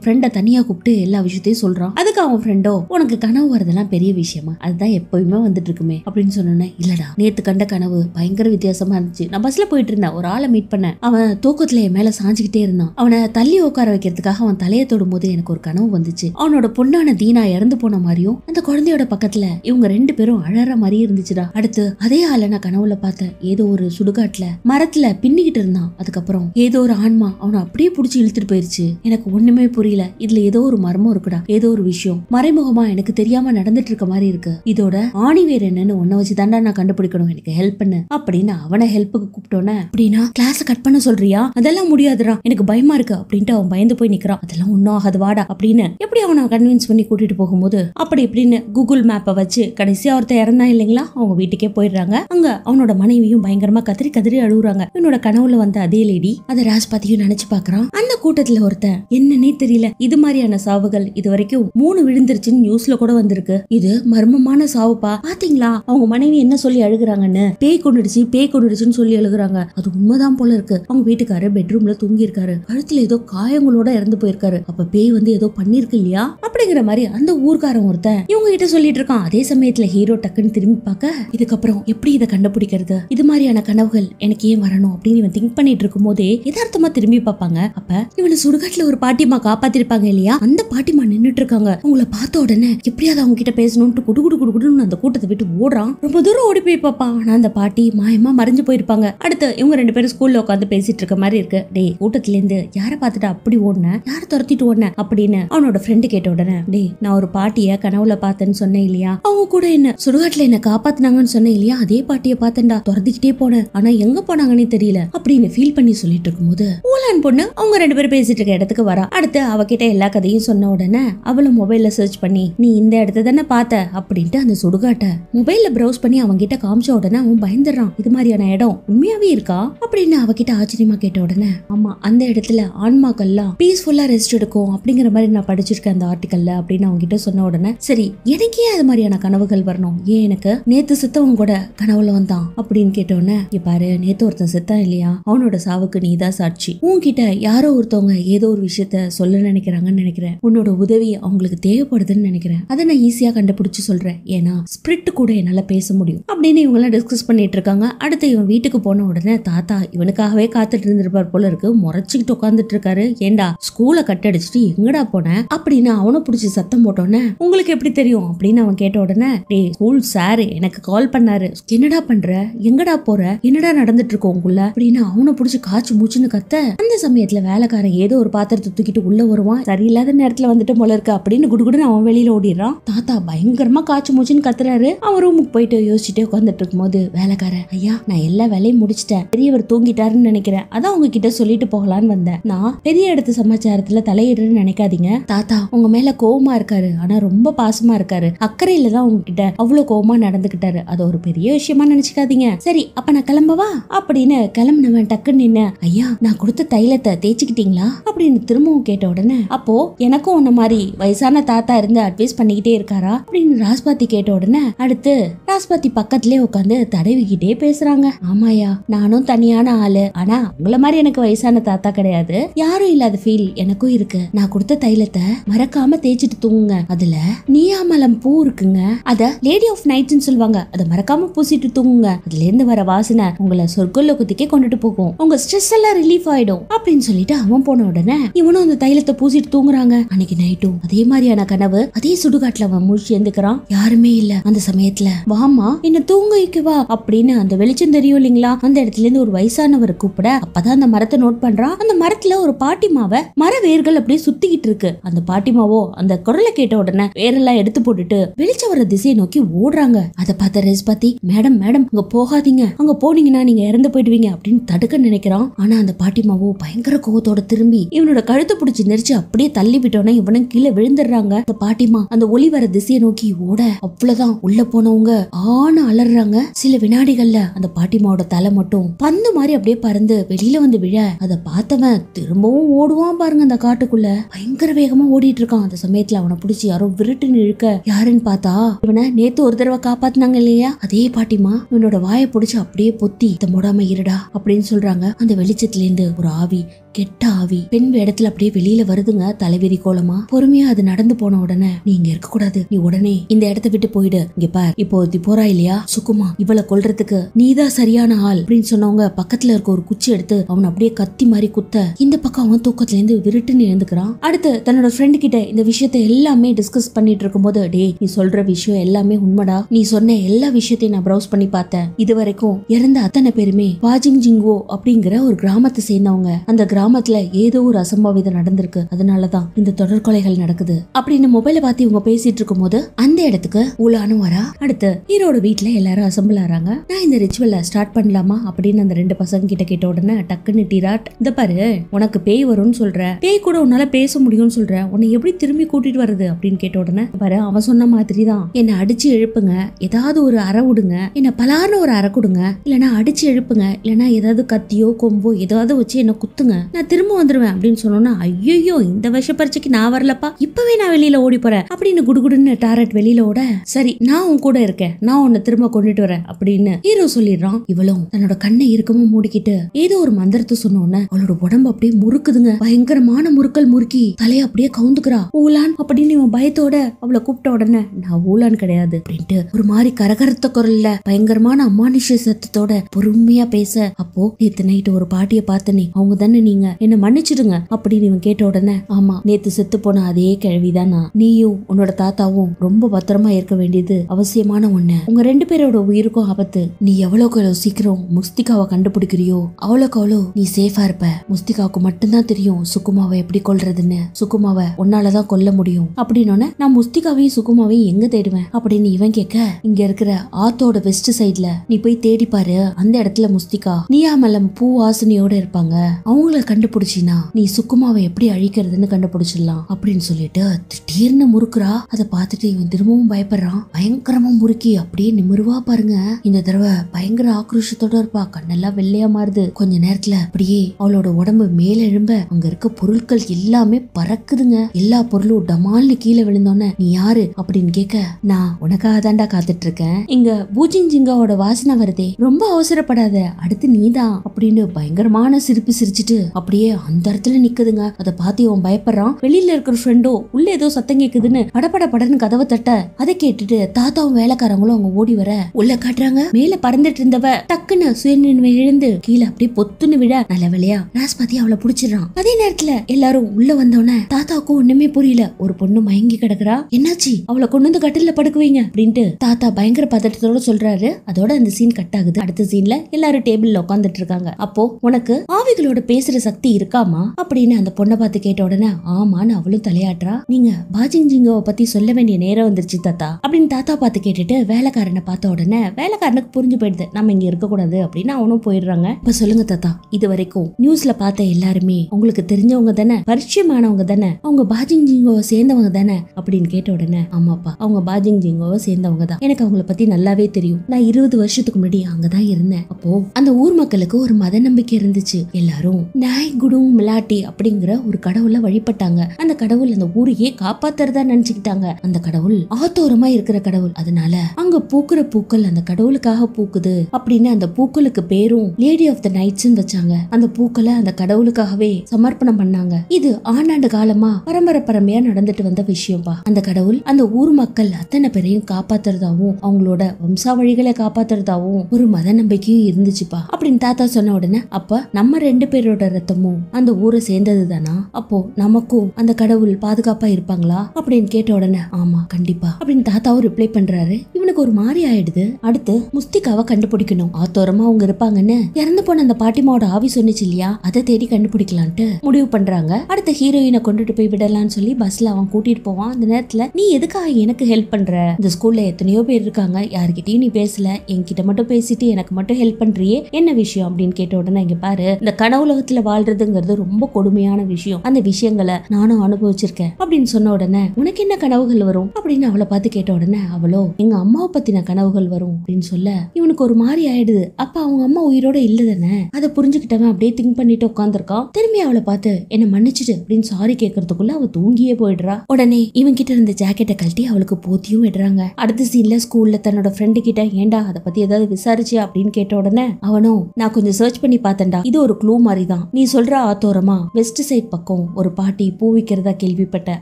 ஃப்ரெண்ட தனியா கூப்பிட்டு எல்லா விஷயத்தையும் சொல்றான் அதுக்கு அவன் ஃப்ரெண்டோ உனக்கு கனவு வரதெல்லாம் பெரிய விஷயமா அதுதான் எப்பயுமே வந்துட்டு இருக்குமே அப்படின்னு சொன்னேன் இல்லடா நேத்து கண்ட கனவு பயங்கர வித்தியாசமா இருந்துச்சு நான் பஸ்ல போயிட்டு இருந்தேன் ஒரு ஆளை மீட் பண்ணேன் அவன் தூக்கத்துல என் மேல சாஞ்சுக்கிட்டே இருந்தான் அவனை தள்ளி உட்கார வைக்கிறதுக்காக அவன் தலையை தொடும் போது எனக்கு ஒரு கனவு வந்துச்சு அவனோட பொண்ணான தீனா இறந்து போன மாதிரியும் அந்த குழந்தையோட பக்கத்துல இவங்க ரெண்டு பேரும் அழற மாதிரி இருந்துச்சுடா அடுத்து அதே ஆளை நான் கனவுல பார்த்தேன் ஏதோ ஒரு சுடுகாட்டுல மரத்துல பின்னிக்கிட்டு இருந்தான் அதுக்கப்புறம் ஏதோ ஒரு ஆன்மா அவன் அவனை அப்படியே பிடிச்சி இழுத்துட்டு போயிருச்சு எனக்கு ஒண்ணுமே புரியல இதுல ஏதோ ஒரு மர்மம் இருக்குடா ஏதோ ஒரு விஷயம் மறைமுகமா எனக்கு தெரியாம நடந்துட்டு இருக்க மாதிரி இருக்கு இதோட ஆணிவேர் என்னன்னு உன்னை வச்சு தாண்டா நான் கண்டுபிடிக்கணும் எனக்கு ஹெல்ப் பண்ணு அப்படின்னு அவனை ஹெல்ப்புக்கு கூப்பிட்டோன்னே அப்படின்னா கிளாஸ் கட் பண்ண சொல்றியா அதெல்லாம் முடியாதுடா எனக்கு பயமா இருக்கு அப்படின்ட்டு அவன் பயந்து போய் நிக்கிறான் அதெல்லாம் ஒன்னும் ஆகாது வாடா அப்படின்னு எப்படி அவனை கன்வின்ஸ் பண்ணி கூட்டிட்டு போகும்போது அப்படி இப்படின்னு கூகுள் மேப்பை வச்சு கடைசியா ஒருத்தர் இறந்தா இல்லைங்களா அவங்க வீட்டுக்கே போயிடுறாங்க அங்க அவனோட மனைவியும் பயங்கரமா கத்திரி கதறி அழுகுறாங்க என்னோட கனவுல வந்த அதே லேடி அதை ராஜ் பத்தியும் நினைச்சு நினைச்சு பாக்குறான் அந்த கூட்டத்துல ஒருத்தன் என்னன்னே தெரியல இது மாதிரியான சாவுகள் இது வரைக்கும் மூணு விழுந்துருச்சுன்னு நியூஸ்ல கூட வந்திருக்கு இது மர்மமான சாவுப்பா பாத்தீங்களா அவங்க மனைவி என்ன சொல்லி அழுகுறாங்கன்னு பேய் கொண்டுடுச்சு பேய் கொண்டுடுச்சுன்னு சொல்லி அழுகுறாங்க அது உண்மைதான் போல இருக்கு அவங்க வீட்டுக்காரு பெட்ரூம்ல தூங்கி இருக்காரு கழுத்துல ஏதோ காயங்களோட இறந்து போயிருக்காரு அப்ப பேய் வந்து ஏதோ பண்ணிருக்கு இல்லையா அப்படிங்கிற மாதிரி அந்த ஊர்க்காரன் ஒருத்தன் இவங்க கிட்ட சொல்லிட்டு இருக்கான் அதே சமயத்துல ஹீரோ டக்குன்னு திரும்பி பார்க்க இதுக்கப்புறம் எப்படி இதை கண்டுபிடிக்கிறது இது மாதிரியான கனவுகள் எனக்கு ஏன் வரணும் அப்படின்னு இவன் திங்க் பண்ணிட்டு இருக்கும் போதே யதார்த்தமா திரும்பி பார்ப்பாங்க அப்ப இவனை சுடுகாட்டுல ஒரு பாட்டிமா காப்பாத்திருப்பாங்க இல்லையா அந்த பாட்டிமா நின்னுட்டு இருக்காங்க உங்களை பார்த்த உடனே எப்படியாவது அவங்க கிட்ட பேசணும்ட்டு குடு குடு குடுன்னு அந்த கூட்டத்தை விட்டு ஓடுறான் ரொம்ப தூரம் ஓடி போய் பார்ப்பான் ஆனா அந்த பாட்டி மாயமா மறைஞ்சு போயிருப்பாங்க அடுத்து இவங்க ரெண்டு பேரும் ஸ்கூல்ல உட்காந்து பேசிட்டு இருக்க மாதிரி இருக்கு டேய் கூட்டத்துல இருந்து யாரை பார்த்துட்டு அப்படி ஓடின யாரை துரத்திட்டு ஓடன அப்படின்னு அவனோட ஃப்ரெண்டு கேட்ட உடனே டேய் நான் ஒரு பாட்டிய கனவுல பார்த்தேன்னு சொன்னேன் இல்லையா அவங்க கூட என்ன சுடுகாட்டுல என்ன காப்பாத்தினாங்கன்னு சொன்னேன் இல்லையா அதே பாட்டிய பார்த்தேன்டா துரத்திக்கிட்டே போனேன் ஆனா எங்க போனாங்கன்னே தெரியல அப்படின்னு ஃபீல் பண்ணி சொல்லிட்டு இருக்கும்போது ஓலா கல்யாண் பொண்ணு அவங்க ரெண்டு பேரும் பேசிட்டு இருக்க இடத்துக்கு வரா அடுத்து அவகிட்ட எல்லா கதையும் சொன்ன உடனே அவளும் மொபைல்ல சர்ச் பண்ணி நீ இந்த இடத்த தானே பார்த்த அப்படின்ட்டு அந்த சுடுகாட்ட மொபைல்ல ப்ரௌஸ் பண்ணி அவங்க கிட்ட காமிச்ச உடனே அவன் பயந்துடுறான் இது மாதிரியான இடம் உண்மையாவே இருக்கா அப்படின்னு அவகிட்ட ஆச்சரியமா கேட்ட உடனே ஆமா அந்த இடத்துல ஆன்மாக்கள்லாம் பீஸ்ஃபுல்லா ரெஸ்ட் எடுக்கும் அப்படிங்கிற மாதிரி நான் படிச்சிருக்கேன் அந்த ஆர்டிக்கல்ல அப்படின்னு அவங்க கிட்ட சொன்ன உடனே சரி எனக்கே அது மாதிரியான கனவுகள் வரணும் ஏன் எனக்கு நேத்து செத்தவன் கூட கனவுல வந்தான் அப்படின்னு கேட்டோடனே பாரு நேத்து ஒருத்தன் செத்தான் இல்லையா அவனோட சாவுக்கு நீ சாட்சி உன் கிட்ட யாரோ ஒருத்தவங்க ஏதோ ஒரு விஷயத்த சொல்ல நினைக்கிறாங்கன்னு நினைக்கிறேன் உன்னோட உதவி அவங்களுக்கு தேவைப்படுதுன்னு நினைக்கிறேன் அதை நான் ஈஸியா கண்டுபிடிச்சு சொல்றேன் ஏன்னா ஸ்பிரிட் கூட என்னால பேச முடியும் அப்படின்னு இவங்க எல்லாம் டிஸ்கஸ் பண்ணிட்டு இருக்காங்க அடுத்து இவன் வீட்டுக்கு போன உடனே தாத்தா இவனுக்காகவே காத்துட்டு இருந்திருப்பார் போல இருக்கு முறைச்சுக்கிட்டு உட்காந்துட்டு இருக்காரு ஏண்டா ஸ்கூல கட் அடிச்சுட்டு எங்கடா போன அப்படின்னு அவனை பிடிச்சி சத்தம் போட்டோன்னே உங்களுக்கு எப்படி தெரியும் அப்படின்னு அவன் கேட்ட உடனே டேய் ஸ்கூல் சார் எனக்கு கால் பண்ணாரு என்னடா பண்ற எங்கடா போற என்னடா நடந்துட்டு இருக்கோம் உங்களை அப்படின்னு அவனை பிடிச்சி காய்ச்சி மூச்சுன்னு கத்த அந்த சமயத்துல வேலைக்காரன் ஏதோ ஒரு பாத்திரத்தை தூக்கிட்டு உள்ளே வருவான் சரியில்லாத நேரத்தில் வந்துட்டு போல இருக்கு அப்படின்னு குடுகுடுன்னு அவன் வெளியில ஓடிடுறான் தாத்தா பயங்கரமாக காய்ச்சி மூச்சுன்னு கத்துறாரு அவன் ரூமுக்கு போயிட்டு யோசிச்சுட்டே உட்காந்துட்டு போது வேலைக்காரன் ஐயா நான் எல்லா வேலையும் முடிச்சிட்டேன் பெரியவர் தூங்கிட்டாருன்னு நினைக்கிறேன் அதான் உங்ககிட்ட சொல்லிட்டு போகலான்னு வந்தேன் நான் பெரிய இடத்து சமாச்சாரத்துல தலையிடுறேன்னு நினைக்காதீங்க தாத்தா உங்க மேல கோவமா இருக்காரு ஆனா ரொம்ப பாசமா இருக்காரு அக்கறையில தான் உங்ககிட்ட அவ்வளவு கோவமா நடந்துகிட்டாரு அது ஒரு பெரிய விஷயமா நினைச்சுக்காதீங்க சரி அப்ப நான் கிளம்பவா அப்படின்னு கிளம்புனவன் டக்குன்னு நின்ன ஐயா நான் கொடுத்த தையல் தைலத்தை தேய்ச்சிக்கிட்டீங்களா அப்படின்னு திரும்பவும் கேட்ட உடனே அப்போ எனக்கும் உன்ன மாதிரி வயசான தாத்தா இருந்து அட்வைஸ் பண்ணிக்கிட்டே இருக்காரா அப்படின்னு ராஜ்பாத்தி கேட்ட உடனே அடுத்து ராஜ்பாத்தி பக்கத்துலயே உட்காந்து தடவிக்கிட்டே பேசுறாங்க ஆமாயா நானும் தனியான ஆளு ஆனா உங்களை மாதிரி எனக்கு வயசான தாத்தா கிடையாது யாரும் இல்லாத ஃபீல் எனக்கும் இருக்கு நான் கொடுத்த தைலத்தை மறக்காம தேய்ச்சிட்டு தூங்குங்க அதுல நீயாமலம் பூ இருக்குங்க அத லேடி ஆஃப் நைட்னு சொல்லுவாங்க அதை மறக்காம பூசிட்டு தூங்குங்க அதுல இருந்து வர வாசனை உங்களை சொற்கொள்ள குத்திக்கே கொண்டுட்டு போகும் உங்க ஸ்ட்ரெஸ் எல்லாம் ரிலீஃப் ஆயிடும் அப்படின்னு சொல்லிட்டு அவன் போன உடனே இவனும் அந்த தைலத்தை பூசிட்டு தூங்குறாங்க அன்னைக்கு நைட்டும் அதே மாதிரியான கனவு அதே சுடுகாட்டுல அவன் முழிச்சு எழுந்துக்கிறான் யாருமே இல்ல அந்த சமயத்துல வாமா என்ன தூங்க வா அப்படின்னு அந்த வெளிச்சம் தெரியும் இல்லைங்களா அந்த இடத்துல இருந்து ஒரு வயசானவர் கூப்பிட அப்பதான் அந்த மரத்தை நோட் பண்றான் அந்த மரத்துல ஒரு பாட்டிமாவை மர வேர்கள் அப்படியே சுத்திக்கிட்டு இருக்கு அந்த பாட்டிமாவோ அந்த குரலை கேட்ட உடனே வேரெல்லாம் எடுத்து போட்டுட்டு வெளிச்சம் வர திசையை நோக்கி ஓடுறாங்க அதை பார்த்த பாத்தி மேடம் மேடம் அங்க போகாதீங்க அங்க போனீங்கன்னா நீங்க இறந்து போயிடுவீங்க அப்படின்னு தடுக்க நினைக்கிறான் ஆனா அந்த பாட்டிமாவோ பயங்கர கோவத்தோட திரும்பி இவனோட கழுத்தை பிடிச்சி நெரிச்சு அப்படியே தள்ளி விட்டோன்னா இவனும் கீழே விழுந்துடுறாங்க அந்த பாட்டிமா அந்த ஒளி வர திசையை நோக்கி ஓட அவ்வளவுதான் உள்ள போனவங்க ஆன அலறாங்க சில வினாடிகள்ல அந்த பாட்டிமாவோட தலை மட்டும் பந்து மாதிரி அப்படியே பறந்து வெளியில வந்து விழ அதை பார்த்தவன் திரும்பவும் ஓடுவான் பாருங்க அந்த காட்டுக்குள்ள பயங்கர வேகமா ஓடிட்டு இருக்கான் அந்த சமயத்துல அவனை பிடிச்சி யாரோ விருட்டுன்னு இழுக்க யாருன்னு பார்த்தா இவனை நேத்து ஒரு தடவை காப்பாத்தினாங்க இல்லையா அதே பாட்டிமா இவனோட வாயை பிடிச்சி அப்படியே பொத்தி இதை முடாம இருடா அப்படின்னு சொல்றாங்க அந்த வெளிச்சத்துல இருந்து ஒரு ஆவி ஆவி கெட்ட ஆவி பெண் வேடத்துல அப்படியே வெளியில வருதுங்க தலைவிரி கோலமா பொறுமையா அது நடந்து போன உடனே நீ இங்க இருக்க கூடாது நீ உடனே இந்த இடத்த விட்டு போயிடு இங்க பார் இப்போ போறா இல்லையா சுக்குமா இவளை கொல்றதுக்கு நீதான் சரியான ஆள் அப்படின்னு சொன்னவங்க பக்கத்துல இருக்க ஒரு குச்சி எடுத்து அவன் அப்படியே கத்தி மாதிரி குத்த இந்த பக்கம் அவன் தூக்கத்துல இருந்து விருட்டுன்னு எழுந்துக்கிறான் அடுத்து தன்னோட ஃப்ரெண்டு கிட்ட இந்த விஷயத்த எல்லாமே டிஸ்கஸ் பண்ணிட்டு இருக்கும்போது டே நீ சொல்ற விஷயம் எல்லாமே உண்மைடா நீ சொன்ன எல்லா விஷயத்தையும் நான் ப்ரௌஸ் பண்ணி பார்த்தேன் இது வரைக்கும் இறந்த அத்தனை பேருமே பாஜிங் ஜிங்கோ அப்படிங்கிற ஒரு கிராமத்தை சேர்ந்தவங்க அந்த கிராமத்துல ஏதோ ஒரு அசம்பாவிதம் நடந்திருக்கு அதனாலதான் இந்த தொடர்கொலைகள் நடக்குது அப்படின்னு மொபைல பார்த்து இவங்க பேசிட்டு இருக்கும் போது அந்த இடத்துக்கு உலானும் வரா அடுத்து ஹீரோட வீட்டுல எல்லாரும் அசம்பிள் ஆறாங்க நான் இந்த ரிச்சுவலை ஸ்டார்ட் பண்ணலாமா அப்படின்னு அந்த ரெண்டு பசங்க கிட்ட கேட்ட உடனே டக்குன்னு டிராட் இந்த பாரு உனக்கு பேய் வரும்னு சொல்ற பேய் கூட உன்னால பேச முடியும்னு சொல்ற உன்னை எப்படி திரும்பி கூட்டிட்டு வருது அப்படின்னு கேட்ட உடனே பாரு அவன் சொன்ன மாதிரி தான் என்னை அடிச்சு எழுப்புங்க ஏதாவது ஒரு அறை விடுங்க என்ன பலார்னு ஒரு அறை கொடுங்க இல்லைன்னா அடிச்சு எழுப்புங்க இல்லைன்னா ஏதாவது கத்தியோ கொம்போ ஏதாவது வச்சு என்ன குத்துங்க நான் திரும்ப வந்துருவேன் அப்படின்னு சொன்னோன்னா ஐயோ இந்த வருஷ பரீட்சைக்கு நான் வரலப்பா இப்பவே நான் வெளியில ஓடி போறேன் அப்படின்னு குடுகுடுன்னு டாரட் வெளியில ஓட சரி நான் உன் கூட இருக்கேன் நான் உன்னை திரும்ப கொண்டுட்டு வரேன் அப்படின்னு ஹீரோ சொல்லிடுறான் இவளும் தன்னோட கண்ணை இருக்கமும் மூடிக்கிட்டு ஏதோ ஒரு மந்திரத்தை சொன்னோன்னு அவளோட உடம்பு அப்படியே முறுக்குதுங்க பயங்கரமான முறுக்கல் முறுக்கி தலைய அப்படியே கவுந்துக்கிறா ஊலான் அப்படின்னு இவன் பயத்தோட அவளை கூப்பிட்ட உடனே நான் ஊலான் கிடையாது அப்படின்ட்டு ஒரு மாதிரி கரகரத்த குரல்ல பயங்கரமான அமானுஷ சத்தத்தோட பொறுமையா பேச அப்போ நேத்து நைட்டு ஒரு பாட்டியை பார்த்தனே அவங்க தானே நீங்க என்ன மன்னிச்சிடுங்க அப்படின்னு இவன் கேட்ட உடனே ஆமா நேத்து செத்து போன அதே கிழவிதான் நான் நீயும் உன்னோட தாத்தாவும் ரொம்ப பத்திரமா இருக்க வேண்டியது அவசியமான ஒண்ணு உங்க ரெண்டு பேரோட உயிருக்கும் ஆபத்து நீ எவ்வளவுக்கு எவ்வளவு சீக்கிரம் முஸ்திகாவை கண்டுபிடிக்கிறியோ அவ்வளோக்கு அவ்வளோ நீ சேஃபா இருப்ப முஸ்திகாவுக்கு மட்டும்தான் தெரியும் சுக்குமாவை எப்படி கொல்றதுன்னு சுக்குமாவை உன்னாலதான் கொல்ல முடியும் அப்படின்னோட நான் முஸ்திகாவையும் சுக்குமாவையும் எங்க தேடுவேன் அப்படின்னு இவன் கேட்க இங்க இருக்கிற ஆத்தோட வெஸ்ட் சைட்ல நீ போய் தேடி பாரு அந்த இடத்துல முஸ்திகா நீயா நீயாமலம் பூ வாசனையோட இருப்பாங்க அவங்கள கண்டுபிடிச்சினா நீ சுக்குமாவை எப்படி அழிக்கிறதுன்னு கண்டுபிடிச்சிடலாம் அப்படின்னு சொல்லிட்டு திடீர்னு முறுக்குறா அதை பார்த்துட்டு இவன் திரும்பவும் பயப்படுறான் பயங்கரமா முறுக்கி அப்படியே நிமிர்வா பாருங்க இந்த தடவை பயங்கர ஆக்ரோஷத்தோட இருப்பா கண்ணெல்லாம் வெள்ளையா மாறுது கொஞ்ச நேரத்துல அப்படியே அவளோட உடம்பு மேல எழும்ப அங்க இருக்க பொருட்கள் எல்லாமே பறக்குதுங்க எல்லா பொருளும் டமால்னு கீழே விழுந்தோன்ன நீ யாரு அப்படின்னு கேட்க நான் உனக்காக தாண்டா காத்துட்டு இருக்கேன் இங்க பூஜிங் ஜிங்காவோட வாசனை வருதே ரொம்ப அவசரப்படாத அடுத்து நீதான் அப்படின்னு பயங்கரமான சிரிப்பு சிரிச்சு சிரிச்சுட்டு அப்படியே அந்த இடத்துல நிக்குதுங்க அதை பார்த்து அவன் பயப்படுறான் வெளியில இருக்கிற ஃப்ரெண்டோ உள்ள ஏதோ சத்தம் கேக்குதுன்னு படப்பட படன்னு கதவை தட்ட அதை கேட்டுட்டு தாத்தாவும் வேலைக்காரங்களும் அவங்க ஓடி வர உள்ள காட்டுறாங்க மேல பறந்துட்டு இருந்தவ டக்குன்னு சுயநினைவு எழுந்து கீழே அப்படியே பொத்துன்னு விழ நல்ல வேலையா நாஸ்பதி அவளை புடிச்சிடறான் அதே நேரத்துல எல்லாரும் உள்ள வந்தவன தாத்தாவுக்கும் ஒண்ணுமே புரியல ஒரு பொண்ணு மயங்கி கிடக்குறா என்னாச்சு அவளை கொண்டு வந்து கட்டில படுக்குவீங்க அப்படின்ட்டு தாத்தா பயங்கர பதட்டத்தோட சொல்றாரு அதோட அந்த சீன் கட் ஆகுது அடுத்த சீன்ல எல்லாரும் டேபிள்ல உட்காந்துட்டு இருக்காங்க அப்போ உனக்கு ஆவிகளோட பேசுற சக்தி இருக்காமா அப்படின்னு அந்த பொண்ணை பார்த்து கேட்ட உடனே ஆமான்னு அவளும் தலையாட்டுறா நீங்க பாஜிங்ஜிங்கோவை பத்தி சொல்ல வேண்டிய நேரம் வந்துருச்சு தாத்தா அப்படின்னு தாத்தா பார்த்து கேட்டுட்டு வேலைக்காரனை பார்த்த உடனே வேலைக்காரனுக்கு புரிஞ்சு போயிடுது நம்ம இங்க இருக்கக்கூடாது அப்படின்னு அவனும் போயிடுறாங்க இப்ப சொல்லுங்க தாத்தா இது வரைக்கும் நியூஸ்ல பார்த்த எல்லாருமே உங்களுக்கு தெரிஞ்சவங்க தானே பரிச்சயமானவங்க தானே அவங்க பாஜிங்ஜிங்கோவை சேர்ந்தவங்க தானே அப்படின்னு கேட்ட உடனே ஆமாப்பா அவங்க பாஜிங்ஜிங்கோவை சேர்ந்தவங்க தான் எனக்கு அவங்கள பத்தி நல்லாவே தெரியும் நான் இருபது வருஷத்துக்கு முன்னாடி அங்கதான் இருந்தேன் அப்போ அந்த ஊர் மக்களுக்கு ஒரு மத நம்பிக்கை இருந்துச்சு எல்லாரும் கடவுளும் நாய் குடும் மிலாட்டி அப்படிங்கிற ஒரு கடவுள வழிபட்டாங்க அந்த கடவுள் அந்த ஊரையே காப்பாத்துறதா நினைச்சுக்கிட்டாங்க அந்த கடவுள் ஆத்தோரமா இருக்கிற கடவுள் அதனால அங்க பூக்குற பூக்கள் அந்த கடவுளுக்காக பூக்குது அப்படின்னு அந்த பூக்களுக்கு பேரும் லேடி ஆஃப் த நைட்ஸ் வச்சாங்க அந்த பூக்களை அந்த கடவுளுக்காகவே சமர்ப்பணம் பண்ணாங்க இது ஆண்டாண்டு காலமா பரம்பரை பரம்பரையா நடந்துட்டு வந்த பா அந்த கடவுள் அந்த ஊர் மக்கள் அத்தனை பேரையும் காப்பாத்துறதாவும் அவங்களோட வம்சாவழிகளை காப்பாத்துறதாவும் ஒரு மத நம்பிக்கையும் இருந்துச்சுப்பா அப்படின்னு தாத்தா சொன்ன உடனே அப்ப நம்ம ரெண்டு பேரும் பேரோட ரத்தமும் அந்த ஊரை சேர்ந்தது தானா அப்போ நமக்கும் அந்த கடவுள் பாதுகாப்பா இருப்பாங்களா அப்படின்னு கேட்ட உடனே ஆமா கண்டிப்பா அப்படின்னு தாத்தாவும் ரிப்ளை பண்றாரு இவனுக்கு ஒரு மாதிரி ஆயிடுது அடுத்து முஸ்திகாவை கண்டுபிடிக்கணும் ஆத்தோரமா அவங்க இருப்பாங்கன்னு இறந்து போன அந்த பாட்டிமாவோட ஆவி சொன்னிச்சு இல்லையா அதை தேடி கண்டுபிடிக்கலான்ட்டு முடிவு பண்றாங்க அடுத்த ஹீரோயினை கொண்டுட்டு போய் விடலாம்னு சொல்லி பஸ்ல அவன் கூட்டிட்டு போவான் அந்த நேரத்துல நீ எதுக்காக எனக்கு ஹெல்ப் பண்ற இந்த ஸ்கூல்ல எத்தனையோ பேர் இருக்காங்க யாருக்கிட்டயும் நீ பேசல என்கிட்ட மட்டும் பேசிட்டு எனக்கு மட்டும் ஹெல்ப் பண்றியே என்ன விஷயம் அப்படின்னு கேட்ட உடனே இங்க பாரு இந்த கனவுல உலகத்துல வாழ்றதுங்கிறது ரொம்ப கொடுமையான விஷயம் அந்த விஷயங்களை நானும் அனுபவிச்சிருக்கேன் அப்படின்னு சொன்ன உடனே உனக்கு என்ன கனவுகள் வரும் அப்படின்னு அவளை பார்த்து கேட்ட உடனே அவளோ எங்க அம்மாவை பத்தின கனவுகள் வரும் அப்படின்னு சொல்ல இவனுக்கு ஒரு மாதிரி ஆயிடுது அப்ப அவங்க அம்மா உயிரோட இல்ல தானே அதை புரிஞ்சுக்கிட்டவன் அப்படியே திங்க் பண்ணிட்டு உட்காந்துருக்கான் திரும்பி அவளை பார்த்து என்ன மன்னிச்சிடு அப்படின்னு சாரி கேட்கறதுக்குள்ள அவ தூங்கியே போயிடுறா உடனே இவன் கிட்ட இருந்த ஜாக்கெட்டை கழட்டி அவளுக்கு போத்தியும் விடுறாங்க அடுத்த சீன்ல ஸ்கூல்ல தன்னோட ஃப்ரெண்டு கிட்ட ஏண்டா அதை பத்தி ஏதாவது விசாரிச்சு அப்படின்னு கேட்ட உடனே அவனும் நான் கொஞ்சம் சர்ச் பண்ணி பார்த்தேன்டா இது ஒரு க்ளூ மாதிரி மாதிரி தான் நீ சொல்ற ஆத்தோரமா வெஸ்ட் சைட் பக்கம் ஒரு பாட்டி பூ விற்கிறதா கேள்விப்பட்டேன்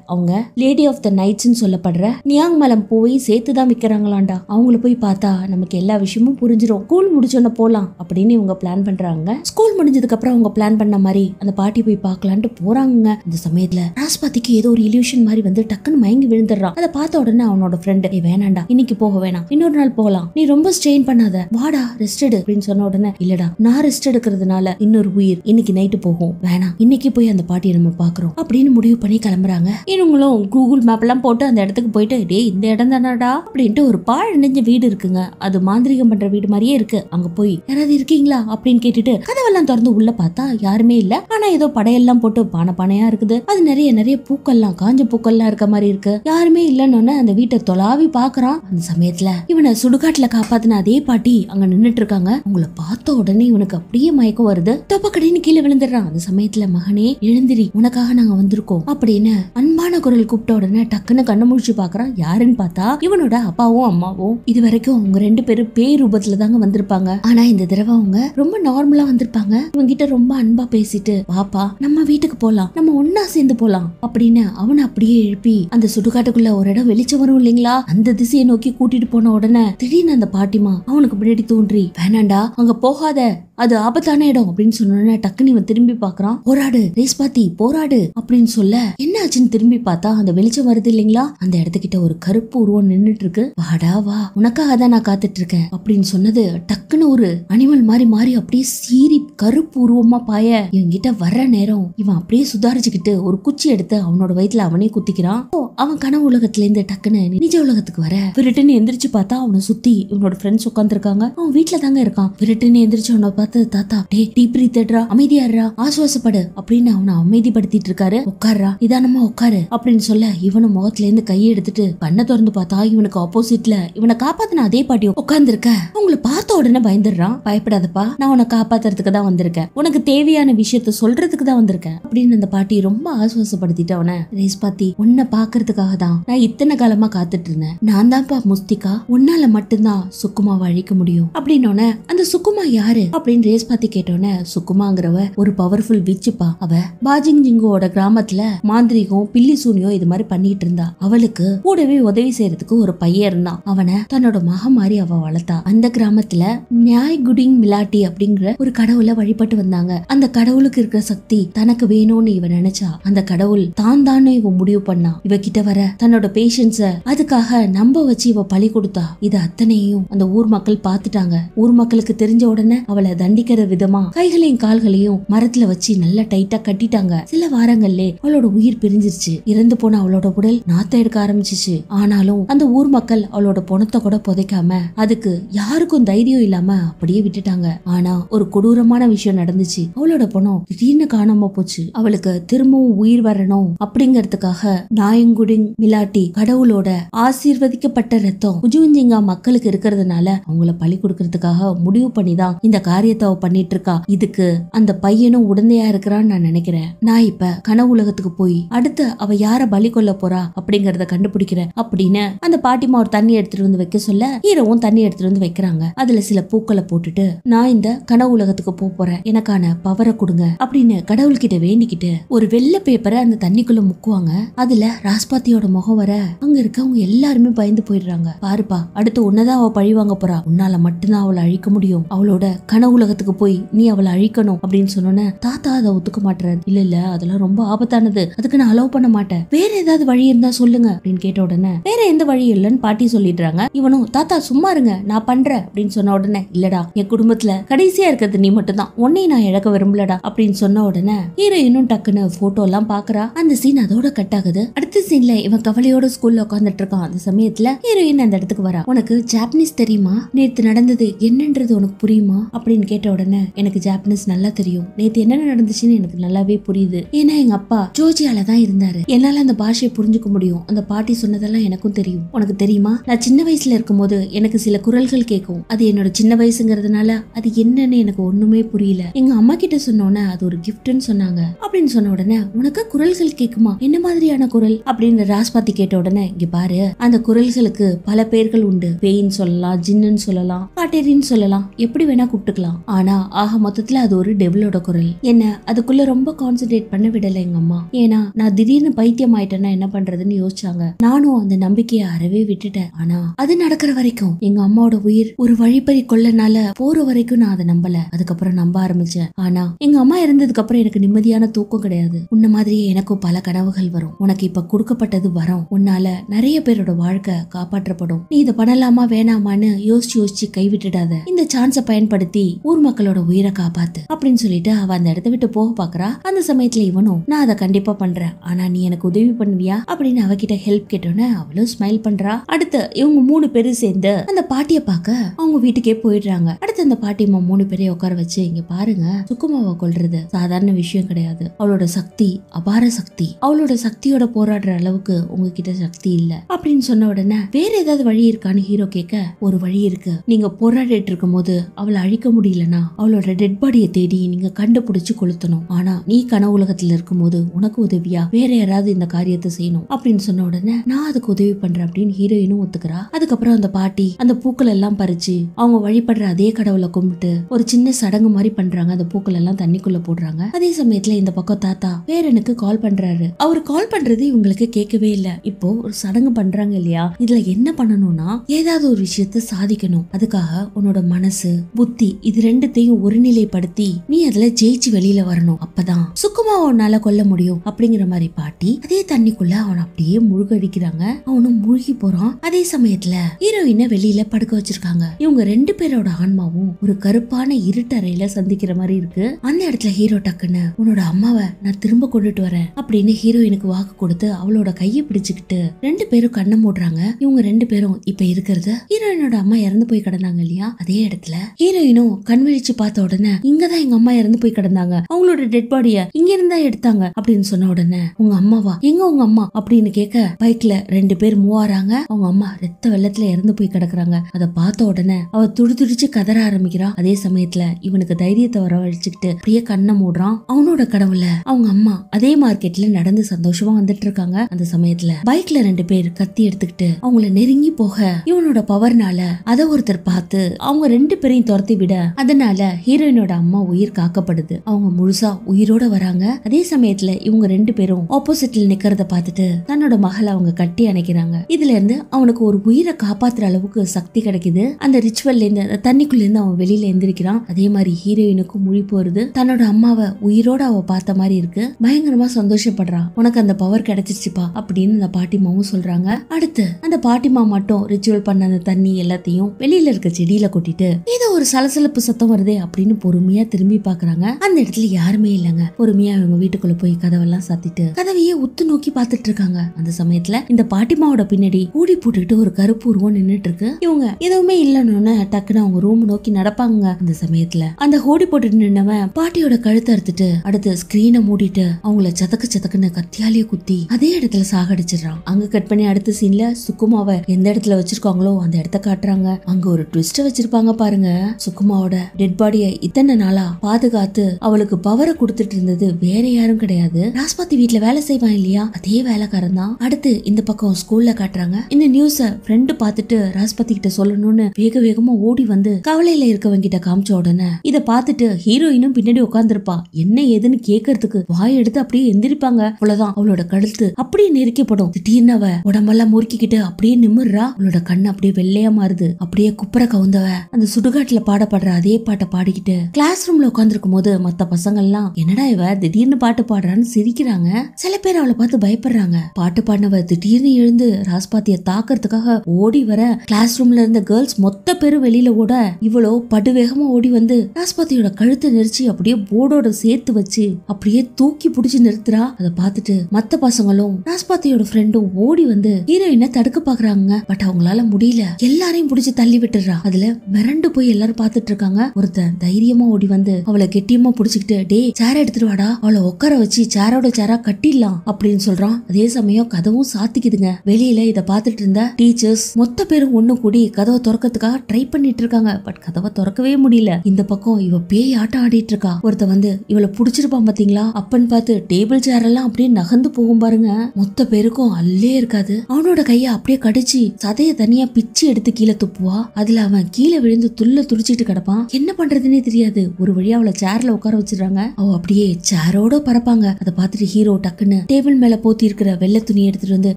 அவங்க லேடி ஆஃப் த நைட்ஸ்னு சொல்லப்படுற நியாங் மலம் பூவை சேர்த்து தான் விற்கிறாங்களாண்டா அவங்கள போய் பார்த்தா நமக்கு எல்லா விஷயமும் புரிஞ்சிடும் ஸ்கூல் முடிச்சோன்ன போலாம் அப்படின்னு இவங்க பிளான் பண்றாங்க ஸ்கூல் முடிஞ்சதுக்கு அப்புறம் அவங்க பிளான் பண்ண மாதிரி அந்த பாட்டி போய் பார்க்கலான்ட்டு போறாங்க அந்த சமயத்துல ராஸ்பாத்திக்கு ஏதோ ஒரு இல்யூஷன் மாதிரி வந்து டக்குன்னு மயங்கி விழுந்துடுறான் அதை பார்த்த உடனே அவனோட ஃப்ரெண்டு ஏ வேணாண்டா இன்னைக்கு போக வேணாம் இன்னொரு நாள் போகலாம் நீ ரொம்ப ஸ்ட்ரெயின் பண்ணாத வாடா ரெஸ்ட் எடு அப்படின்னு சொன்ன உடனே இல்லடா நான் ரெஸ்ட் எடுக்கிறதுனால இன்னொரு உயிர் இன்னைக்கு நைட்டு போகும் வேணாம் இன்னைக்கு போய் அந்த பாட்டியை நம்ம பாக்குறோம் அப்படின்னு முடிவு பண்ணி கிளம்புறாங்க இவங்களும் கூகுள் மேப் எல்லாம் போட்டு அந்த இடத்துக்கு போயிட்டு டே இந்த இடம் தானடா அப்படின்ட்டு ஒரு பாழ் நெஞ்ச வீடு இருக்குங்க அது மாந்திரிகம் பண்ற வீடு மாதிரியே இருக்கு அங்க போய் யாராவது இருக்கீங்களா அப்படின்னு கேட்டுட்டு கதவெல்லாம் திறந்து உள்ள பார்த்தா யாருமே இல்ல ஆனா ஏதோ படையெல்லாம் போட்டு பானை பானையா இருக்குது அது நிறைய நிறைய பூக்கள்லாம் காஞ்ச பூக்கள்லாம் இருக்க மாதிரி இருக்கு யாருமே இல்லன்னு அந்த வீட்டை தொலாவி பாக்குறான் அந்த சமயத்துல இவனை சுடுகாட்டுல காப்பாத்தின அதே பாட்டி அங்க நின்னுட்டு இருக்காங்க உங்களை பார்த்த உடனே இவனுக்கு அப்படியே மயக்கம் வருது தொப்பக்கடி அப்படின்னு கீழே விழுந்துடுறான் அந்த சமயத்துல மகனே எழுந்திரி உனக்காக நாங்க வந்திருக்கோம் அப்படின்னு அன்பான குரல் கூப்பிட்ட உடனே டக்குன்னு கண்ணு முழிச்சு பாக்குறான் யாருன்னு பார்த்தா இவனோட அப்பாவும் அம்மாவும் இது வரைக்கும் அவங்க ரெண்டு பேரும் பேய் ரூபத்துல தாங்க வந்திருப்பாங்க ஆனா இந்த தடவை அவங்க ரொம்ப நார்மலா வந்திருப்பாங்க இவங்க கிட்ட ரொம்ப அன்பா பேசிட்டு பாப்பா நம்ம வீட்டுக்கு போலாம் நம்ம ஒன்னா சேர்ந்து போலாம் அப்படின்னு அவனை அப்படியே எழுப்பி அந்த சுடுகாட்டுக்குள்ள ஒரு இடம் வெளிச்சம் வரும் இல்லைங்களா அந்த திசையை நோக்கி கூட்டிட்டு போன உடனே திடீர்னு அந்த பாட்டிமா அவனுக்கு பின்னாடி தோன்றி வேணாண்டா அங்க போகாத அது ஆபத்தான இடம் அப்படின்னு சொன்னோன்னா டக்குன்னு இவன் திரும்பி பாக்குறான் போராடு ரேஸ் பாத்தி போராடு அப்படின்னு சொல்ல என்ன ஆச்சுன்னு திரும்பி பார்த்தா அந்த வெளிச்சம் வருது இல்லைங்களா அந்த இடத்துக்கிட்ட ஒரு கருப்பு உருவம் நின்னுட்டு இருக்கு வாடா வா உனக்காக தான் நான் காத்துட்டு இருக்கேன் அப்படின்னு சொன்னது டக்குன்னு ஒரு அனிமல் மாதிரி மாறி அப்படியே சீறி கருப்பு உருவமா பாய என்கிட்ட வர்ற நேரம் இவன் அப்படியே சுதாரிச்சுக்கிட்டு ஒரு குச்சி எடுத்து அவனோட வயிற்றுல அவனே குத்திக்கிறான் அவன் கனவு உலகத்துல இருந்து டக்குன்னு நிஜ உலகத்துக்கு வர விருட்டுன்னு எந்திரிச்சு பார்த்தா அவனை சுத்தி இவனோட ஃப்ரெண்ட்ஸ் உட்காந்துருக்காங்க அவன் வீட்டுல தாங்க இருக்கான் விருட்டுன்னு எந்திரிச்சு அவனை பார்த்து தாத்தா அப்படியே டீப் ரீ தேடுறா அமைதியாடுறா ஆசுவாசப்படு அப்படின்னு அவனை அமைதிப்படுத்திட்டு இருக்காரு உட்கார்றா நிதானமா உட்காரு அப்படின்னு சொல்ல இவனும் முகத்துல இருந்து கையை எடுத்துட்டு கண்ணை திறந்து பார்த்தா இவனுக்கு ஆப்போசிட்ல இவனை காப்பாத்தின அதே பாட்டி உட்கார்ந்துருக்க உங்களை பார்த்த உடனே பயந்துடுறான் பயப்படாதப்பா நான் உன்னை காப்பாத்துறதுக்கு தான் வந்திருக்கேன் உனக்கு தேவையான விஷயத்த சொல்றதுக்கு தான் வந்திருக்கேன் அப்படின்னு அந்த பாட்டி ரொம்ப ஆசுவாசப்படுத்திட்டு அவனை ரேஸ் பாத்தி உன்னை பாக்குறதுக்காக தான் நான் இத்தனை காலமா காத்துட்டு இருந்தேன் நான் தான்ப்பா முஸ்திகா உன்னால மட்டும்தான் சுக்குமாவை அழிக்க முடியும் அப்படின்னு அந்த சுக்குமா யாரு அப்படின்னு ரேஸ் பாத்தி கேட்டோன்னே சுக்குமாங்க ஆகுறவ ஒரு பவர்ஃபுல் விச்சுப்பா அவ பாஜிங் ஜிங்கோட கிராமத்துல மாந்திரிகம் பில்லி சூனியோ இது மாதிரி பண்ணிட்டு இருந்தா அவளுக்கு கூடவே உதவி செய்யறதுக்கு ஒரு பையன் இருந்தான் அவனை தன்னோட மக மாதிரி அவ வளர்த்தா அந்த கிராமத்துல நியாய் குடிங் மிலாட்டி அப்படிங்கிற ஒரு கடவுளை வழிபட்டு வந்தாங்க அந்த கடவுளுக்கு இருக்கிற சக்தி தனக்கு வேணும்னு இவன் நினைச்சா அந்த கடவுள் தான் தானே இவன் முடிவு பண்ணா இவ கிட்ட வர தன்னோட பேஷன்ஸ அதுக்காக நம்ப வச்சு இவ பழி கொடுத்தா இது அத்தனையும் அந்த ஊர் மக்கள் பாத்துட்டாங்க ஊர் மக்களுக்கு தெரிஞ்ச உடனே அவளை தண்டிக்கிற விதமா கைகளையும் கால்களையும் குழந்தைங்களையும் மரத்துல வச்சு நல்லா டைட்டா கட்டிட்டாங்க சில வாரங்கள்ல அவளோட உயிர் பிரிஞ்சிருச்சு இறந்து போன அவளோட உடல் நாத்த எடுக்க ஆரம்பிச்சிச்சு ஆனாலும் அந்த ஊர் மக்கள் அவளோட பணத்தை கூட புதைக்காம அதுக்கு யாருக்கும் தைரியம் இல்லாம அப்படியே விட்டுட்டாங்க ஆனா ஒரு கொடூரமான விஷயம் நடந்துச்சு அவளோட பணம் திடீர்னு காணாம போச்சு அவளுக்கு திரும்பவும் உயிர் வரணும் அப்படிங்கறதுக்காக நாயங்குடிங் மிலாட்டி கடவுளோட ஆசீர்வதிக்கப்பட்ட ரத்தம் உஜுவஞ்சிங்கா மக்களுக்கு இருக்கிறதுனால அவங்கள பழி கொடுக்கறதுக்காக முடிவு பண்ணிதான் இந்த காரியத்தை பண்ணிட்டு இருக்கா இதுக்கு அந்த பையனும் உடந்தையா இருக்கிறான்னு நான் நினைக்கிறேன் நான் இப்ப கனவு உலகத்துக்கு போய் அடுத்து அவ யார பலி கொள்ள போறா அப்படிங்கறத கண்டுபிடிக்கிறேன் அப்படின்னு அந்த பாட்டிமா ஒரு தண்ணி எடுத்துட்டு வந்து வைக்க சொல்ல ஹீரோவும் தண்ணி எடுத்துட்டு வந்து வைக்கிறாங்க அதுல சில பூக்களை போட்டுட்டு நான் இந்த கனவு உலகத்துக்கு போக போறேன் எனக்கான பவரை கொடுங்க அப்படின்னு கடவுள்கிட்ட வேண்டிக்கிட்டு ஒரு வெள்ள பேப்பரை அந்த தண்ணிக்குள்ள முக்குவாங்க அதுல ராஸ்பாத்தியோட முகம் வர அங்க இருக்கவங்க எல்லாருமே பயந்து போயிடுறாங்க பாருப்பா அடுத்து உன்னதான் அவ பழி வாங்க போறா உன்னால மட்டும்தான் அவளை அழிக்க முடியும் அவளோட கன உலகத்துக்கு போய் நீ அவளை அழிக்கணும் அப்படின்னு சொன்னோன்னே தாத்தா அதை ஒத்துக்க மாட்டேறாரு இல்ல இல்ல அதெல்லாம் ரொம்ப ஆபத்தானது அதுக்கு நான் அலோவ் பண்ண மாட்டேன் வேற ஏதாவது வழி இருந்தா சொல்லுங்க அப்படின்னு கேட்ட உடனே வேற எந்த வழி இல்லைன்னு பாட்டி சொல்லிடுறாங்க இவனும் தாத்தா சும்மா இருங்க நான் பண்றேன் அப்படின்னு சொன்ன உடனே இல்லடா என் குடும்பத்துல கடைசியா இருக்கிறது நீ மட்டும்தான் உன்னை நான் இழக்க விரும்பலடா அப்படின்னு சொன்ன உடனே ஹீரோயினும் டக்குன்னு போட்டோ எல்லாம் பாக்குறா அந்த சீன் அதோட கட் ஆகுது அடுத்த சீன்ல இவன் கவலையோட ஸ்கூல்ல உட்காந்துட்டு இருக்கான் அந்த சமயத்துல ஹீரோயின் அந்த இடத்துக்கு வரா உனக்கு ஜாப்பனீஸ் தெரியுமா நேற்று நடந்தது என்னன்றது உனக்கு புரியுமா அப்படின்னு கேட்ட உடனே எனக்கு ஜாப்பனீஸ் நல்லா தெரியும் நேத்து என்ன நடந்துச்சுன்னு எனக்கு நல்லாவே புரியுது ஏன்னா எங்க அப்பா ஜோஜியால தான் இருந்தாரு என்னால அந்த பாஷையை புரிஞ்சுக்க முடியும் அந்த பாட்டி சொன்னதெல்லாம் எனக்கும் தெரியும் உனக்கு தெரியுமா நான் சின்ன வயசுல இருக்கும்போது எனக்கு சில குரல்கள் கேட்கும் அது என்னோட சின்ன வயசுங்கிறதுனால அது என்னன்னு எனக்கு ஒண்ணுமே புரியல எங்க அம்மா கிட்ட சொன்னோன்னே அது ஒரு கிஃப்ட்னு சொன்னாங்க அப்படின்னு சொன்ன உடனே உனக்கு குரல்கள் கேட்குமா என்ன மாதிரியான குரல் அப்படின்னு ராஸ்பாத்தி கேட்ட உடனே இங்க பாரு அந்த குரல்களுக்கு பல பெயர்கள் உண்டு பேயின்னு சொல்லலாம் ஜின்னு சொல்லலாம் காட்டேரின்னு சொல்லலாம் எப்படி வேணா கூப்பிட்டுக்கலாம் ஆனா ஆக மொத்தத்துல அது ஒரு டெவிலோட குரல் என்ன அதுக்குள்ள ரொம்ப கான்சென்ட்ரேட் பண்ண விடல எங்க அம்மா ஏன்னா நான் திடீர்னு பைத்தியம் ஆயிட்டேன்னா என்ன பண்றதுன்னு யோசிச்சாங்க நானும் அந்த நம்பிக்கையை அறவே விட்டுட்டேன் ஆனா அது நடக்கிற வரைக்கும் எங்க அம்மாவோட உயிர் ஒரு வழிப்பறி கொள்ளனால போற வரைக்கும் நான் அதை நம்பல அதுக்கப்புறம் நம்ப ஆரம்பிச்சேன் ஆனா எங்க அம்மா இருந்ததுக்கு அப்புறம் எனக்கு நிம்மதியான தூக்கம் கிடையாது உன்ன மாதிரியே எனக்கும் பல கனவுகள் வரும் உனக்கு இப்ப கொடுக்கப்பட்டது வரும் உன்னால நிறைய பேரோட வாழ்க்கை காப்பாற்றப்படும் நீ இதை பண்ணலாமா வேணாமான்னு யோசிச்சு யோசிச்சு கைவிட்டுடாத இந்த சான்ஸை பயன்படுத்தி ஊர் மக்களோட உயிரை காப்பாத்து அப்படின்னு அப்படின்னு சொல்லிட்டு அவ அந்த இடத்த விட்டு போக பாக்குறா அந்த சமயத்துல இவனும் நான் அதை கண்டிப்பா பண்றேன் ஆனா நீ எனக்கு உதவி பண்ணுவியா அப்படின்னு அவகிட்ட ஹெல்ப் கேட்டோன்னே அவளும் ஸ்மைல் பண்றா அடுத்து இவங்க மூணு பேரும் சேர்ந்து அந்த பாட்டிய பார்க்க அவங்க வீட்டுக்கே போயிடுறாங்க அடுத்து அந்த பாட்டிமா மூணு பேரையும் உட்கார வச்சு இங்க பாருங்க சுக்குமாவை கொள்றது சாதாரண விஷயம் கிடையாது அவளோட சக்தி அபார சக்தி அவளோட சக்தியோட போராடுற அளவுக்கு உங்ககிட்ட சக்தி இல்ல அப்படின்னு சொன்ன உடனே வேற ஏதாவது வழி இருக்கான்னு ஹீரோ கேட்க ஒரு வழி இருக்கு நீங்க போராடிட்டு இருக்கும் போது அவளை அழிக்க முடியலன்னா அவளோட டெட் பாடியை தேடி சக்தியை நீங்க கண்டுபிடிச்சு கொளுத்தணும் ஆனா நீ கனவு உலகத்துல இருக்கும்போது உனக்கு உதவியா வேற யாராவது இந்த காரியத்தை செய்யணும் அப்படின்னு சொன்ன உடனே நான் அதுக்கு உதவி பண்றேன் அப்படின்னு ஹீரோயினும் ஒத்துக்கிறா அதுக்கப்புறம் அந்த பாட்டி அந்த பூக்கள் எல்லாம் பறிச்சு அவங்க வழிபடுற அதே கடவுளை கும்பிட்டு ஒரு சின்ன சடங்கு மாதிரி பண்றாங்க அந்த பூக்கள் எல்லாம் தண்ணிக்குள்ள போடுறாங்க அதே சமயத்துல இந்த பக்கம் தாத்தா பேரனுக்கு கால் பண்றாரு அவர் கால் பண்றது இவங்களுக்கு கேட்கவே இல்லை இப்போ ஒரு சடங்கு பண்றாங்க இல்லையா இதுல என்ன பண்ணணும்னா ஏதாவது ஒரு விஷயத்த சாதிக்கணும் அதுக்காக உன்னோட மனசு புத்தி இது ரெண்டுத்தையும் ஒருநிலைப்படுத்தி நீ அதுல ஜெயிச்சு வெளியில வரணும் அப்பதான் சுக்குமா உன்னால கொல்ல முடியும் அப்படிங்கிற மாதிரி பாட்டி அதே தண்ணிக்குள்ள அவன் அப்படியே முழுகடிக்கிறாங்க அவனும் முழுகி போறான் அதே சமயத்துல ஹீரோயினை வெளியில படுக்க வச்சிருக்காங்க இவங்க ரெண்டு பேரோட ஆன்மாவும் ஒரு கருப்பான இருட்டறையில சந்திக்கிற மாதிரி இருக்கு அந்த இடத்துல ஹீரோ டக்குன்னு உன்னோட அம்மாவை நான் திரும்ப கொண்டுட்டு வரேன் அப்படின்னு ஹீரோயினுக்கு வாக்கு கொடுத்து அவளோட கையை பிடிச்சுக்கிட்டு ரெண்டு பேரும் கண்ணை மூடுறாங்க இவங்க ரெண்டு பேரும் இப்ப இருக்கிறது ஹீரோயினோட அம்மா இறந்து போய் கிடந்தாங்க இல்லையா அதே இடத்துல ஹீரோயினும் கண் விழிச்சு பார்த்த உடனே இங்கதான் எங்க அம்மா இறந்து போய் கிடந்தாங்க அவங்களோட டெட் பாடிய இங்க இருந்தா எடுத்தாங்க அப்படின்னு சொன்ன உடனே உங்க அம்மாவா எங்க உங்க அம்மா அப்படின்னு கேட்க பைக்ல ரெண்டு பேர் மூவாராங்க அவங்க அம்மா ரத்த வெள்ளத்துல இறந்து போய் கிடக்குறாங்க அதை பார்த்த உடனே அவ துடி துடிச்சு கதற ஆரம்பிக்கிறான் அதே சமயத்துல இவனுக்கு தைரியத்தை வரவழைச்சுக்கிட்டு அப்படியே கண்ணை மூடுறான் அவனோட கடவுள அவங்க அம்மா அதே மார்க்கெட்ல நடந்து சந்தோஷமா வந்துட்டு இருக்காங்க அந்த சமயத்துல பைக்ல ரெண்டு பேர் கத்தி எடுத்துக்கிட்டு அவங்கள நெருங்கி போக இவனோட பவர்னால அத ஒருத்தர் பார்த்து அவங்க ரெண்டு பேரையும் துரத்தி விட அதனால ஹீரோயினோட அம்மா உயிர் காக்கப்படுது அவங்க முழுசா உயிரோட வராங்க அதே சமயத்துல இவங்க ரெண்டு பேரும் ஆப்போசிட்ல நிக்கிறத பார்த்துட்டு தன்னோட மகளை அவங்க கட்டி அணைக்கிறாங்க இதுல இருந்து அவனுக்கு ஒரு உயிரை காப்பாத்துற அளவுக்கு சக்தி கிடைக்குது அந்த ரிச்சுவல்ல இருந்து தண்ணிக்குள்ள இருந்து அவன் வெளியில எந்திரிக்கிறான் அதே மாதிரி ஹீரோயினுக்கும் முழிப்பு வருது தன்னோட அம்மாவை உயிரோட அவ பார்த்த மாதிரி இருக்கு பயங்கரமா சந்தோஷப்படுறான் உனக்கு அந்த பவர் கிடைச்சிருச்சுப்பா அப்படின்னு அந்த பாட்டிமாவும் சொல்றாங்க அடுத்து அந்த பாட்டிமா மட்டும் ரிச்சுவல் பண்ண அந்த தண்ணி எல்லாத்தையும் வெளியில இருக்க செடியில கொட்டிட்டு ஏதோ ஒரு சலசலப்பு சத்தம் வருதே அப்படின்னு பொறுமையா திரும்பி பாக்குறாங்க அந்த இடத்துல யாருமே இல்லைங்க பொறுமையா இவங்க வீட்டுக்குள்ள போய் கதவெல்லாம் சாத்திட்டு கதவையே உத்து நோக்கி பாத்துட்டு இருக்காங்க அந்த சமயத்துல இந்த பாட்டிமாவோட பின்னாடி ஊடி போட்டுக்கிட்டு ஒரு கருப்பு உருவம் நின்னுட்டு இருக்கு இவங்க எதுவுமே இல்லன்னு டக்குன்னு அவங்க ரூம் நோக்கி நடப்பாங்க அந்த சமயத்துல அந்த ஹோடி போட்டுட்டு நின்னவன் பாட்டியோட கழுத்தை அறுத்துட்டு அடுத்து ஸ்கிரீனை மூடிட்டு அவங்கள சதக்கு சதக்குன்னு கத்தியாலேயே குத்தி அதே இடத்துல சாகடிச்சிடுறான் அங்க கட் பண்ணி அடுத்த சீன்ல சுக்குமாவ எந்த இடத்துல வச்சிருக்காங்களோ அந்த இடத்த காட்டுறாங்க அங்க ஒரு ட்விஸ்ட் வச்சிருப்பாங்க பாருங்க சுக்குமாவோட டெட் பாடிய இத்தனை நாளா பாதுகாத்து அவளுக்கு பவரை கொடுத்துட்டு இருந்தது வேற யாரும் கிடையாது ராஸ்பாத்தி வீட்டுல வேலை செய்வான் இல்லையா அதே வேலைக்காரன் தான் அடுத்து இந்த பக்கம் ஸ்கூல்ல காட்டுறாங்க இந்த நியூஸ ஃப்ரெண்டு பார்த்துட்டு ராஸ்பாத்தி கிட்ட சொல்லணும்னு வேக வேகமா ஓடி வந்து கவலையில இருக்கவங்க கிட்ட காமிச்ச உடனே இத பார்த்துட்டு ஹீரோயினும் பின்னாடி உட்காந்துருப்பா என்ன ஏதுன்னு கேக்குறதுக்கு வாய் எடுத்து அப்படியே எந்திரிப்பாங்க அவ்வளவுதான் அவளோட கழுத்து அப்படியே நெருக்கப்படும் திடீர்னு அவ உடம்பெல்லாம் முறுக்கிக்கிட்டு அப்படியே நிமிர்றா அவளோட கண் அப்படியே வெள்ளையா மாறுது அப்படியே குப்புற கவுந்தவ அந்த சுடுகாட்டுல பாடப்படுற அதே பாட்டை பாடிக்கிட்டு கிளாஸ் ரூம்ல உட்காந்துருக்கும் போது மத்த பசங்கள்லாம் என்னடா இவ திடீர்னு பாட்டு பாடுறான்னு சிரிக்கிறாங்க சில பேர் அவளை பார்த்து பயப்படுறாங்க பாட்டு பாடினவ திடீர்னு எழுந்து ராஸ்பாத்திய தாக்குறதுக்காக ஓடி வர கிளாஸ் ரூம்ல இருந்த கேர்ள்ஸ் மொத்த பேரும் வெளியில ஓட இவ்வளோ படுவேகமா ஓடி வந்து ராஸ்பாத்தியோட கழுத்தை நெரிச்சு அப்படியே போர்டோட சேர்த்து வச்சு அப்படியே தூக்கி பிடிச்சி நிறுத்துறா அதை பார்த்துட்டு மத்த பசங்களும் ராஸ்பாத்தியோட ஃப்ரெண்டும் ஓடி வந்து ஹீரோயினை தடுக்க பாக்குறாங்க பட் அவங்களால முடியல எல்லாரையும் பிடிச்சி தள்ளி விட்டுறா அதுல மிரண்டு போய் எல்லாரும் பார்த்துட்டு இருக்காங்க ஒருத்தன் தைரியமா ஓடி வந்து அவளை கெட்டியமா புடிச்சுக்கிட்டு டே சேர எடுத்துட்டு வாடா அவளை உட்கார வச்சு சேரோட சேரா கட்டிடலாம் அப்படின்னு சொல்றான் அதே சமயம் கதவும் சாத்திக்குதுங்க வெளியில இதை பார்த்துட்டு இருந்த டீச்சர்ஸ் மொத்த பேரும் ஒண்ணு கூடி கதவை திறக்கிறதுக்காக ட்ரை பண்ணிட்டு இருக்காங்க பட் கதவை திறக்கவே முடியல இந்த பக்கம் இவ பேய் ஆட்டம் ஆடிட்டு இருக்கா ஒருத்த வந்து இவளை புடிச்சிருப்பான் பாத்தீங்களா அப்பன்னு பார்த்து டேபிள் சேர் எல்லாம் அப்படியே நகர்ந்து போகும் பாருங்க மொத்த பேருக்கும் அல்லே இருக்காது அவனோட கையை அப்படியே கடிச்சு சதைய தனியா பிச்சு எடுத்து கீழே துப்புவா அதுல அவன் கீழே விழுந்து துள்ள துடிச்சிட்டு கிடப்பான் என்ன பண்றதுன்னே தெரியாது ஒரு வழியா சொல்லி அவளை சேர்ல உட்கார வச்சிருக்காங்க அவ அப்படியே சேரோட பறப்பாங்க அதை பார்த்துட்டு ஹீரோ டக்குன்னு டேபிள் மேல போத்தி இருக்கிற வெள்ள துணி எடுத்துட்டு வந்து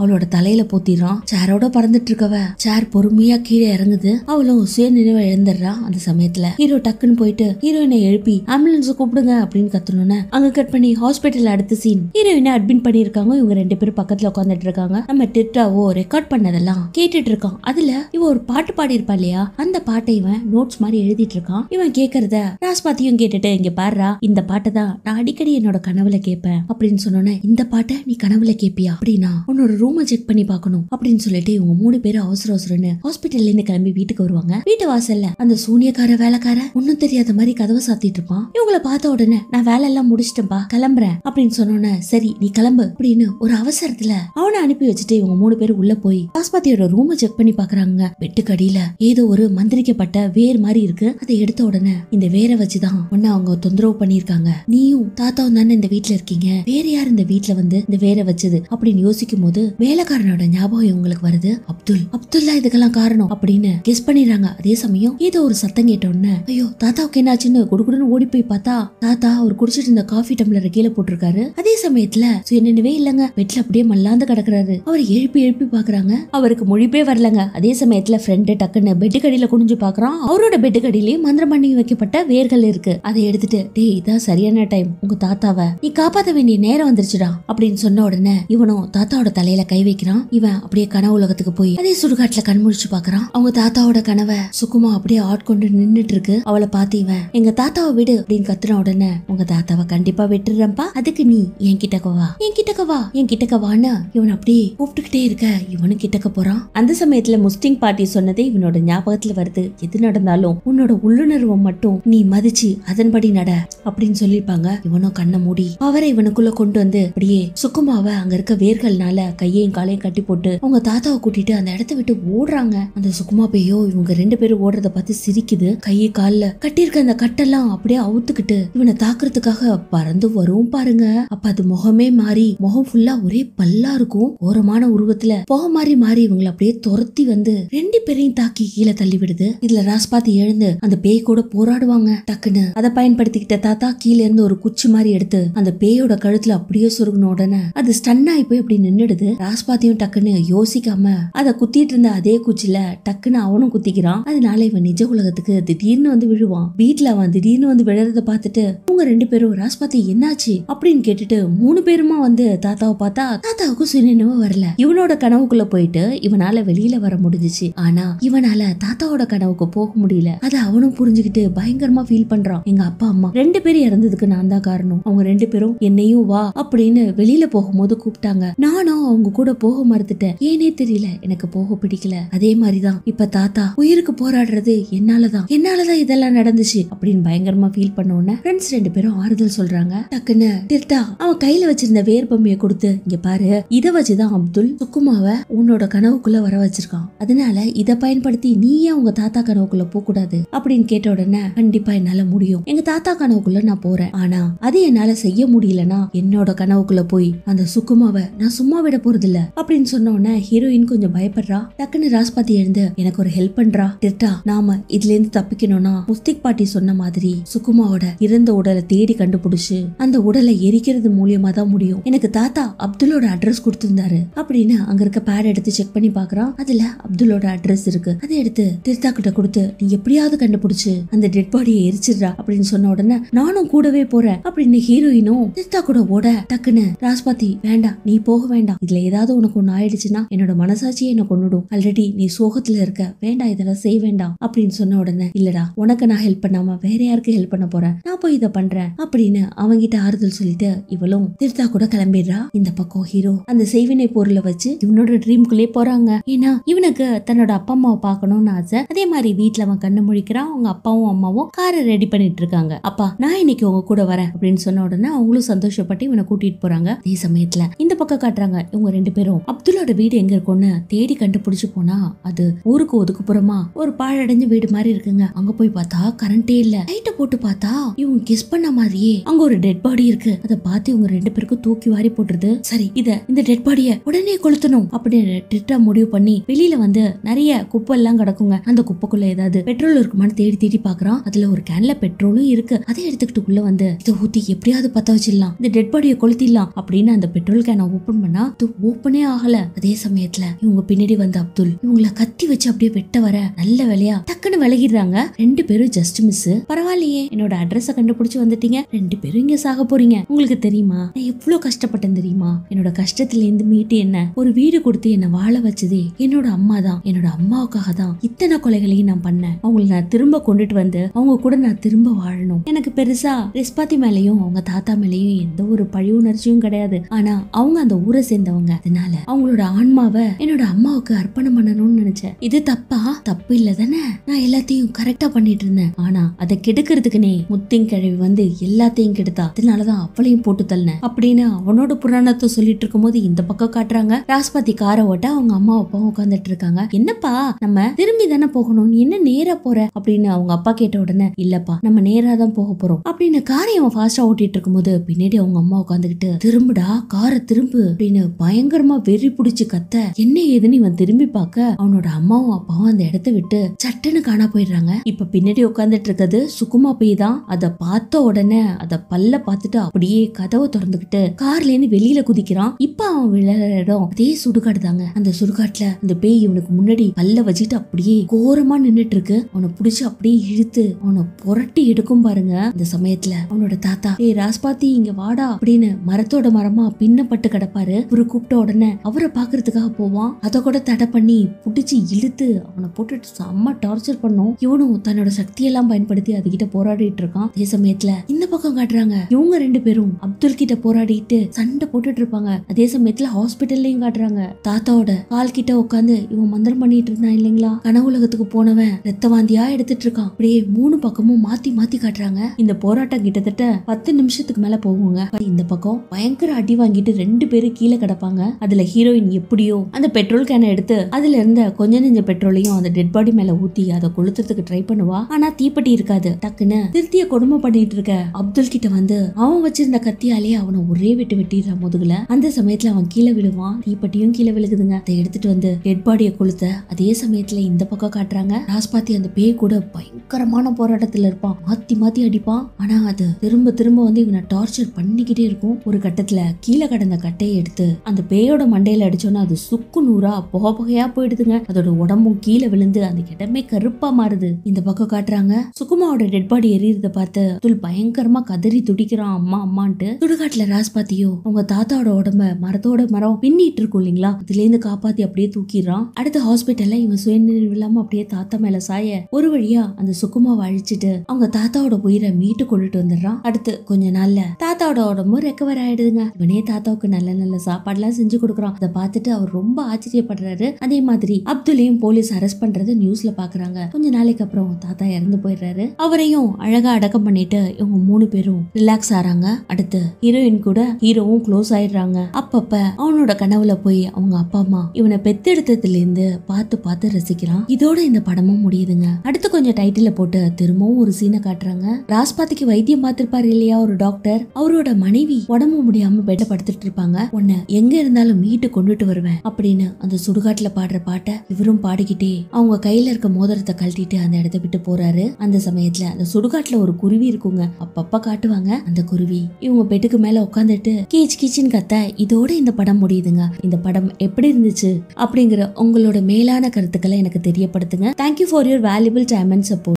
அவளோட தலையில போத்திடுறான் சேரோட பறந்துட்டு இருக்கவ சேர் பொறுமையா கீழே இறங்குது அவளும் சுய நினைவை இழந்துடுறா அந்த சமயத்துல ஹீரோ டக்குன்னு போயிட்டு ஹீரோயினை எழுப்பி ஆம்புலன்ஸ் கூப்பிடுங்க அப்படின்னு கத்தணும்னு அங்க கட் பண்ணி ஹாஸ்பிட்டல் அடுத்த சீன் ஹீரோயினை அட்மிட் பண்ணிருக்காங்க இவங்க ரெண்டு பேரும் பக்கத்துல உட்காந்துட்டு இருக்காங்க நம்ம டிட்டாவோ ரெக்கார்ட் பண்ணதெல்லாம் கேட்டுட்டு இருக்கான் அதுல இவன் ஒரு பாட்டு பாடி இருப்பா இல்லையா அந்த பாட்டை இவன் நோட்ஸ் மாதிரி எழுதிட்டு இருக்கான் இவன் கேக்குறத ராஸ்பாத்தியும் கேட்டுட்டு இங்க பாடுறா இந்த பாட்டை தான் நான் அடிக்கடி என்னோட கனவுல கேட்பேன் அப்படின்னு சொன்னோன்னே இந்த பாட்டை நீ கனவுல கேப்பியா அப்படின்னா உன்னோட ரூமை செக் பண்ணி பார்க்கணும் அப்படின்னு சொல்லிட்டு இவங்க மூணு பேரும் அவசர அவசரம்னு ஹாஸ்பிட்டல்ல இருந்து கிளம்பி வீட்டுக்கு வருவாங்க வீட்டு வாசல்ல அந்த சூனியக்கார வேலைக்கார ஒன்னும் தெரியாத மாதிரி கதவை சாத்திட்டு இருப்பான் இவங்கள பார்த்த உடனே நான் வேலை எல்லாம் முடிச்சிட்டேன்பா கிளம்புறேன் அப்படின்னு சொன்னோன்னே சரி நீ கிளம்பு அப்படின்னு ஒரு அவசரத்துல அவனை அனுப்பி வச்சுட்டு இவங்க மூணு பேரும் உள்ள போய் ஆஸ்பத்திரியோட ரூமை செக் பண்ணி பாக்குறாங்க வெட்டுக்கடியில ஏதோ ஒரு மந்திரிக்கப்பட்ட வேர் மாதிரி இருக்கு அதை எடுத்த உடனே இந்த வேரை வச்சுதான் ஒன்னு அவங்க தொந்தரவு பண்ணியிருக்காங்க நீயும் தாத்தாவும் தானே இந்த வீட்டுல இருக்கீங்க வேற யார் இந்த வீட்டுல வந்து இந்த வேலை வச்சது அப்படின்னு யோசிக்கும் போது வேலைக்காரனோட ஞாபகம் உங்களுக்கு வருது அப்துல் அப்துல்லா இதுக்கெல்லாம் காரணம் அப்படின்னு கெஸ் பண்ணிடுறாங்க அதே சமயம் ஏதோ ஒரு சத்தம் கேட்ட ஐயோ தாத்தாவுக்கு என்னாச்சுன்னு குடுகுடுன்னு ஓடி போய் பார்த்தா தாத்தா அவர் குடிச்சிட்டு இருந்த காஃபி டம்ளர் கீழே போட்டிருக்காரு அதே சமயத்துல என்னவே இல்லங்க வெட்டில் அப்படியே மல்லாந்து கிடக்குறாரு அவர் எழுப்பி எழுப்பி பாக்குறாங்க அவருக்கு மொழிப்பே வரலங்க அதே சமயத்துல ஃப்ரெண்டு டக்குன்னு பெட்டு குனிஞ்சு பாக்குறான் அவரோட பெட்டு கடியிலேயே மந்திரம் பண்ணி வைக்கப்பட்ட வேர்கள் இருக்கு அதை எடுத்துட்டு டே இதான் சரியான டைம் உங்க தாத்தாவை நீ காப்பாத்த வேண்டிய நேரம் வந்துருச்சுடா அப்படின்னு சொன்ன உடனே இவனும் தாத்தாவோட தலையில கை வைக்கிறான் இவன் அப்படியே கனவு உலகத்துக்கு போய் அதே சுடுகாட்டுல கண்முழிச்சு பாக்குறான் அவங்க தாத்தாவோட கனவை சுக்குமா அப்படியே ஆட்கொண்டு நின்னுட்டு இருக்கு அவளை பார்த்து இவன் எங்க தாத்தாவை விடு அப்படின்னு கத்துன உடனே உங்க தாத்தாவை கண்டிப்பா விட்டுறப்பா அதுக்கு நீ என் கிட்டக்கவா என் கிட்டக்கவா என் கிட்டக்கவான்னு இவன் அப்படியே கூப்பிட்டுக்கிட்டே இருக்க இவனும் கிட்டக்க போறான் அந்த சமயத்துல முஸ்டிங் பாட்டி சொன்னதே இவனோட ஞாபகத்துல வருது எது நடந்தாலும் உன்னோட உள்ளுணர்வை மட்டும் நீ மதிச்சு அதன்படி நட அப்படின்னு சொல்லியிருப்பாங்க இவனும் கண்ணை மூடி அவரை இவனுக்குள்ள கொண்டு வந்து அப்படியே சுக்குமாவை அங்க இருக்க வேர்கள்னால கையையும் காலையும் கட்டி போட்டு அவங்க தாத்தாவை கூட்டிட்டு அந்த இடத்த விட்டு ஓடுறாங்க அந்த சுக்குமா பேயோ இவங்க ரெண்டு பேரும் ஓடுறத பார்த்து சிரிக்குது கையை காலில் கட்டியிருக்க அந்த கட்டெல்லாம் அப்படியே அவுத்துக்கிட்டு இவனை தாக்குறதுக்காக பறந்து வரும் பாருங்க அப்ப அது முகமே மாறி முகம் ஃபுல்லா ஒரே பல்லா இருக்கும் ஓரமான உருவத்துல போக மாறி மாறி இவங்களை அப்படியே துரத்தி வந்து ரெண்டு பேரையும் தாக்கி கீழே தள்ளி விடுது இதுல ராஸ் ராஸ்பாத்தி எழுந்து அந்த பேய் கூட போராடுவாங்க டக்குன்னு அதை பயன்படுத்திக்கிட்ட தாத்தா கீழே இருந்து ஒரு குச்சி மாதிரி எடுத்து அந்த பேயோட கழுத்துல அப்படியே சொருகின உடனே அது ஸ்டன் ஆகி போய் அப்படி நின்றுடுது ராஸ்பாத்தியும் டக்குன்னு யோசிக்காம அதை குத்திட்டு இருந்த அதே குச்சில டக்குன்னு அவனும் குத்திக்கிறான் அதனால இவன் நிஜ உலகத்துக்கு திடீர்னு வந்து விழுவான் வீட்டுல அவன் திடீர்னு வந்து விழறத பார்த்துட்டு உங்க ரெண்டு பேரும் ராஸ்பாத்தி என்னாச்சு அப்படின்னு கேட்டுட்டு மூணு பேருமா வந்து தாத்தாவை பார்த்தா தாத்தாவுக்கு சுயநினைவு வரல இவனோட கனவுக்குள்ள போயிட்டு இவனால வெளியில வர முடிஞ்சிச்சு ஆனா இவனால தாத்தாவோட கனவுக்கு போக முடியல அதை அவனும் புரிஞ்சுக்கிட்டு பயங்கரமா ஃபீல் பண்றான் எங்க அப்பா அம்மா ரெண்டு பேரும் இறந்ததுக்கு நான் தான் காரணம் அவங்க ரெண்டு பேரும் என்னையும் வா அப்படின்னு வெளியில போகும்போது கூப்பிட்டாங்க நானும் அவங்க கூட போக மறுத்துட்டேன் ஏனே தெரியல எனக்கு போக பிடிக்கல அதே மாதிரிதான் இப்ப தாத்தா உயிருக்கு போராடுறது என்னாலதான் என்னாலதான் இதெல்லாம் நடந்துச்சு அப்படின்னு பயங்கரமா ஃபீல் பண்ண உடனே ஃப்ரெண்ட்ஸ் ரெண்டு பேரும் ஆறுதல் சொல்றாங்க டக்குன்னு திருத்தா அவன் கையில வச்சிருந்த வேர்பமையை கொடுத்து இங்க பாரு இதை வச்சுதான் அப்துல் சுக்குமாவை உன்னோட கனவுக்குள்ள வர வச்சிருக்கான் அதனால இதை பயன்படுத்தி நீயே உங்க தாத்தா கனவுக்குள்ள போக கூடாது அப்படின்னு கேட்ட உடனே கண்டிப்பா என்னால முடியும் முடியும் எங்க தாத்தா கனவுக்குள்ள நான் போறேன் ஆனா அது என்னால செய்ய முடியலன்னா என்னோட கனவுக்குள்ள போய் அந்த சுக்குமாவை நான் சும்மா விட போறது இல்ல அப்படின்னு சொன்னோடனே ஹீரோயின் கொஞ்சம் பயப்படுறா டக்குன்னு ராஸ்பாத்தி எழுந்து எனக்கு ஒரு ஹெல்ப் பண்றா டெட்டா நாம இதுல இருந்து தப்பிக்கணும்னா முஸ்திக் பாட்டி சொன்ன மாதிரி சுக்குமாவோட இறந்த உடலை தேடி கண்டுபிடிச்சு அந்த உடலை எரிக்கிறது மூலியமா தான் முடியும் எனக்கு தாத்தா அப்துலோட அட்ரஸ் கொடுத்திருந்தாரு அப்படின்னு அங்க இருக்க பேட் எடுத்து செக் பண்ணி பாக்குறான் அதுல அப்துலோட அட்ரஸ் இருக்கு அதை எடுத்து திருத்தா கிட்ட கொடுத்து நீ எப்படியாவது கண்டுபிடிச்சு அந்த டெட் பாடியை எரிச்சிடுறா அப்படின்னு சொன்ன உடனே நானும் கூடவே போறேன் அப்படின்னு ஹீரோயினும் சித்தா கூட ஓட டக்குன்னு ராஜ்பாத்தி வேண்டாம் நீ போக வேண்டாம் இதுல ஏதாவது உனக்கு ஒண்ணு ஆயிடுச்சுன்னா என்னோட மனசாட்சியே என்ன கொண்டுடும் ஆல்ரெடி நீ சோகத்துல இருக்க வேண்டாம் இதெல்லாம் செய்ய வேண்டாம் அப்படின்னு சொன்ன உடனே இல்லடா உனக்கு நான் ஹெல்ப் பண்ணாம வேற யாருக்கு ஹெல்ப் பண்ண போறேன் நான் போய் இதை பண்றேன் அப்படின்னு அவங்கிட்ட ஆறுதல் சொல்லிட்டு இவளும் திருத்தா கூட கிளம்பிடுறா இந்த பக்கம் ஹீரோ அந்த செய்வினை பொருள வச்சு இவனோட ட்ரீம்குள்ளே போறாங்க ஏன்னா இவனுக்கு தன்னோட அப்பா அம்மாவை பார்க்கணும்னு ஆசை அதே மாதிரி வீட்டுல அவன் கண்ணு முழிக்கிறான் அவங்க அப்பாவும் அம்மாவும் காரை ரெடி பண்ணிட்டு பண்ணிட்டு இருக்காங்க அப்பா நான் இன்னைக்கு உங்க கூட வரேன் அப்படின்னு சொன்ன உடனே அவங்களும் சந்தோஷப்பட்டு இவனை கூட்டிட்டு போறாங்க அதே சமயத்துல இந்த பக்கம் காட்டுறாங்க இவங்க ரெண்டு பேரும் அப்துல்லோட வீடு எங்க இருக்கும்னு தேடி கண்டுபிடிச்சு போனா அது ஊருக்கு ஒதுக்குப்புறமா ஒரு பாழடைஞ்ச வீடு மாதிரி இருக்குங்க அங்க போய் பார்த்தா கரண்டே இல்ல லைட்டை போட்டு பார்த்தா இவங்க கிஸ் பண்ண மாதிரியே அங்க ஒரு டெட் பாடி இருக்கு அதை பார்த்து இவங்க ரெண்டு பேருக்கும் தூக்கி வாரி போட்டுருது சரி இத இந்த டெட் பாடிய உடனே கொளுத்தணும் அப்படின்னு டிட்டா முடிவு பண்ணி வெளியில வந்து நிறைய குப்பை எல்லாம் கிடக்குங்க அந்த குப்பைக்குள்ள ஏதாவது பெட்ரோல் இருக்குமான்னு தேடி தேடி பாக்குறான் அதுல ஒரு கேன்ல பெட்ரோல் பெட்ரோலும் இருக்கு அதை எடுத்துக்கிட்டு உள்ள வந்து இதை ஊத்தி எப்படியாவது பத்த வச்சிடலாம் இந்த டெட் பாடியை கொளுத்திடலாம் அப்படின்னு அந்த பெட்ரோல் கேனை ஓபன் பண்ணா இது ஓப்பனே ஆகல அதே சமயத்துல இவங்க பின்னாடி வந்த அப்துல் இவங்கள கத்தி வச்சு அப்படியே வெட்ட வர நல்ல வேலையா டக்குன்னு விலகிடுறாங்க ரெண்டு பேரும் ஜஸ்ட் மிஸ் பரவாயில்லையே என்னோட அட்ரஸ கண்டுபிடிச்சு வந்துட்டீங்க ரெண்டு பேரும் இங்க சாக போறீங்க உங்களுக்கு தெரியுமா நான் எவ்வளவு கஷ்டப்பட்டேன் தெரியுமா என்னோட கஷ்டத்துல இருந்து மீட்டு என்ன ஒரு வீடு கொடுத்து என்ன வாழ வச்சதே என்னோட அம்மா தான் என்னோட அம்மாவுக்காக தான் இத்தனை கொலைகளையும் நான் பண்ணேன் அவங்களை நான் திரும்ப கொண்டுட்டு வந்து அவங்க கூட நான் திரும்ப வாழணும் எனக்கு பெருசா ரிஸ்பாத்தி மேலேயும் அவங்க தாத்தா மேலயும் எந்த ஒரு பழி உணர்ச்சியும் கிடையாது ஆனா அவங்க அந்த ஊரை சேர்ந்தவங்க அதனால அவங்களோட ஆன்மாவை என்னோட அம்மாவுக்கு அர்ப்பணம் பண்ணணும்னு நினைச்சேன் இது தப்பா தப்பு இல்ல தானே நான் எல்லாத்தையும் கரெக்டா பண்ணிட்டு இருந்தேன் ஆனா அதை கெடுக்கிறதுக்குனே முத்தின் கிழவி வந்து எல்லாத்தையும் கெடுத்தா அதனாலதான் அவளையும் போட்டு தள்ளன அப்படின்னு அவனோட புராணத்தை சொல்லிட்டு இருக்கும் போது இந்த பக்கம் காட்டுறாங்க ராஸ்பாத்தி கார ஓட்ட அவங்க அம்மா அப்பாவும் உட்காந்துட்டு இருக்காங்க என்னப்பா நம்ம திரும்பி தானே போகணும் என்ன நேரா போற அப்படின்னு அவங்க அப்பா கேட்ட உடனே இல்லப்பா நம்ம நேரா நேராக தான் போக போகிறோம் அப்படின்னு காரை அவன் ஃபாஸ்ட்டாக ஓட்டிட்டு இருக்கும்போது பின்னாடி அவங்க அம்மா உட்காந்துக்கிட்டு திரும்புடா காரை திரும்பு அப்படின்னு பயங்கரமா வெறி பிடிச்சி கத்த என்ன ஏதுன்னு இவன் திரும்பி பார்க்க அவனோட அம்மாவும் அப்பாவும் அந்த இடத்த விட்டு சட்டுன்னு காணா போயிடுறாங்க இப்ப பின்னாடி உட்காந்துட்டு இருக்கிறது சுக்குமா பேய் தான் அதை பார்த்த உடனே அதை பல்ல பார்த்துட்டு அப்படியே கதவை திறந்துகிட்டு கார்ல இருந்து வெளியில குதிக்கிறான் இப்ப அவன் விளையாடுற இடம் அதே சுடுகாடு தாங்க அந்த சுடுகாட்டுல அந்த பேய் இவனுக்கு முன்னாடி பல்ல வச்சுட்டு அப்படியே கோரமா நின்றுட்டு இருக்கு அவனை பிடிச்சி அப்படியே இழுத்து அவனை புரட்டி ஆட்டி எடுக்கும் பாருங்க அந்த சமயத்துல அவனோட தாத்தா ஏ ராஸ்பாத்தி இங்க வாடா அப்படின்னு மரத்தோட மரமா பின்னப்பட்டு கிடப்பாரு ஒரு கூப்பிட்ட உடனே அவரை பாக்குறதுக்காக போவான் அதை கூட தடை பண்ணி புடிச்சு இழுத்து அவனை போட்டு செம்ம டார்ச்சர் பண்ணும் இவனும் தன்னோட சக்தியெல்லாம் பயன்படுத்தி அதுகிட்ட போராடிட்டு இருக்கான் அதே சமயத்துல இந்த பக்கம் காட்டுறாங்க இவங்க ரெண்டு பேரும் அப்துல் கிட்ட போராடிட்டு சண்டை போட்டுட்டு இருப்பாங்க அதே சமயத்துல ஹாஸ்பிட்டல்லையும் காட்டுறாங்க தாத்தாவோட கால் கிட்ட உட்காந்து இவன் மந்திரம் பண்ணிட்டு இருந்தான் இல்லைங்களா கனவு உலகத்துக்கு போனவன் ரத்த வாந்தியா எடுத்துட்டு இருக்கான் அப்படியே மூணு பக்கமும் மாத்தி மாத்தி காட்டுறாங்க இந்த போராட்டம் கிட்டத்தட்ட பத்து நிமிஷத்துக்கு மேல போகுங்க இந்த பக்கம் பயங்கர அடி வாங்கிட்டு ரெண்டு பேரும் கீழே கிடப்பாங்க அதுல ஹீரோயின் எப்படியோ அந்த பெட்ரோல் கேனை எடுத்து அதுல இருந்த கொஞ்ச நெஞ்ச பெட்ரோலையும் அந்த டெட் பாடி மேல ஊத்தி அதை கொளுத்துறதுக்கு ட்ரை பண்ணுவா ஆனா தீப்பெட்டி இருக்காது டக்குன்னு திருத்திய கொடுமை பண்ணிட்டு இருக்க அப்துல் கிட்ட வந்து அவன் வச்சிருந்த கத்தியாலே அவனை ஒரே வெட்டு வெட்டிடுற முதுகுல அந்த சமயத்துல அவன் கீழே விழுவான் தீப்பெட்டியும் கீழே விழுகுதுங்க அதை எடுத்துட்டு வந்து டெட் பாடியை கொளுத்த அதே சமயத்துல இந்த பக்கம் காட்டுறாங்க ராஸ்பாத்தி அந்த பேய் கூட பயங்கரமான போராட்டத்துல இருப்பான் மாத்தி மாத்தி அடிப்பான் ஆனா அது திரும்ப திரும்ப வந்து இவனை டார்ச்சர் பண்ணிக்கிட்டே இருக்கும் ஒரு கட்டத்துல கீழே கடந்த கட்டையை எடுத்து அந்த பேயோட மண்டையில அடிச்சோன்னா அது சுக்கு நூறா புக புகையா போயிடுதுங்க அதோட உடம்பும் கீழே விழுந்து அந்த இடமே கருப்பா மாறுது இந்த பக்கம் காட்டுறாங்க சுக்குமாவோட டெட் பாடி எரியறத பார்த்து துல் பயங்கரமா கதறி துடிக்கிறான் அம்மா அம்மான்ட்டு சுடுகாட்டுல ராஸ் பாத்தியோ உங்க தாத்தாவோட உடம்ப மரத்தோட மரம் பின்னிட்டு இருக்கும் இல்லைங்களா அதுல இருந்து காப்பாத்தி அப்படியே தூக்கிடுறான் அடுத்த ஹாஸ்பிட்டல்ல இவன் சுயநிலை இல்லாம அப்படியே தாத்தா மேல சாய ஒரு வழியா அந்த சுக்குமாவை அழிச்சிட்டு அவங்க தாத்தாவோட உயிரை மீட்டு கொண்டுட்டு வந்துடுறான் அடுத்து கொஞ்ச நாள்ல தாத்தாவோட உடம்பு ரெக்கவர் ஆயிடுதுங்க இவனே தாத்தாவுக்கு நல்ல நல்ல எல்லாம் செஞ்சு கொடுக்குறான் அதை பார்த்துட்டு அவர் ரொம்ப ஆச்சரியப்படுறாரு அதே மாதிரி அப்துலையும் போலீஸ் அரெஸ்ட் பண்றது நியூஸ்ல பாக்குறாங்க கொஞ்ச நாளைக்கு அப்புறம் தாத்தா இறந்து போயிடுறாரு அவரையும் அழகா அடக்கம் பண்ணிட்டு இவங்க மூணு பேரும் ரிலாக்ஸ் ஆறாங்க அடுத்து ஹீரோயின் கூட ஹீரோவும் க்ளோஸ் ஆயிடுறாங்க அப்பப்ப அவனோட கனவுல போய் அவங்க அப்பா அம்மா இவனை பெத்தெடுத்ததுல இருந்து பார்த்து பார்த்து ரசிக்கிறான் இதோட இந்த படமும் முடியுதுங்க அடுத்து கொஞ்சம் டைட்டில போட்டு திரும்பவும் ஒரு சீனை காட்டுறாங்க ராஸ்பாத்துக்கு வைத்தியம் பார்த்திருப்பாரு இல்லையா ஒரு டாக்டர் அவரோட மனைவி உடம்பு முடியாம பெட்ட படுத்துட்டு இருப்பாங்க உன்ன எங்க இருந்தாலும் மீட்டு கொண்டுட்டு வருவேன் அப்படின்னு அந்த சுடுகாட்டுல பாடுற பாட்டை இவரும் பாடிக்கிட்டே அவங்க கையில இருக்க மோதிரத்தை கழட்டிட்டு அந்த இடத்த விட்டு போறாரு அந்த சமயத்துல அந்த சுடுகாட்டுல ஒரு குருவி இருக்குங்க அப்பப்ப காட்டுவாங்க அந்த குருவி இவங்க பெட்டுக்கு மேல உட்காந்துட்டு கீச் கீச்சின்னு கத்த இதோட இந்த படம் முடியுதுங்க இந்த படம் எப்படி இருந்துச்சு அப்படிங்கிற உங்களோட மேலான கருத்துக்களை எனக்கு தெரியப்படுத்துங்க thank you for your valuable time and support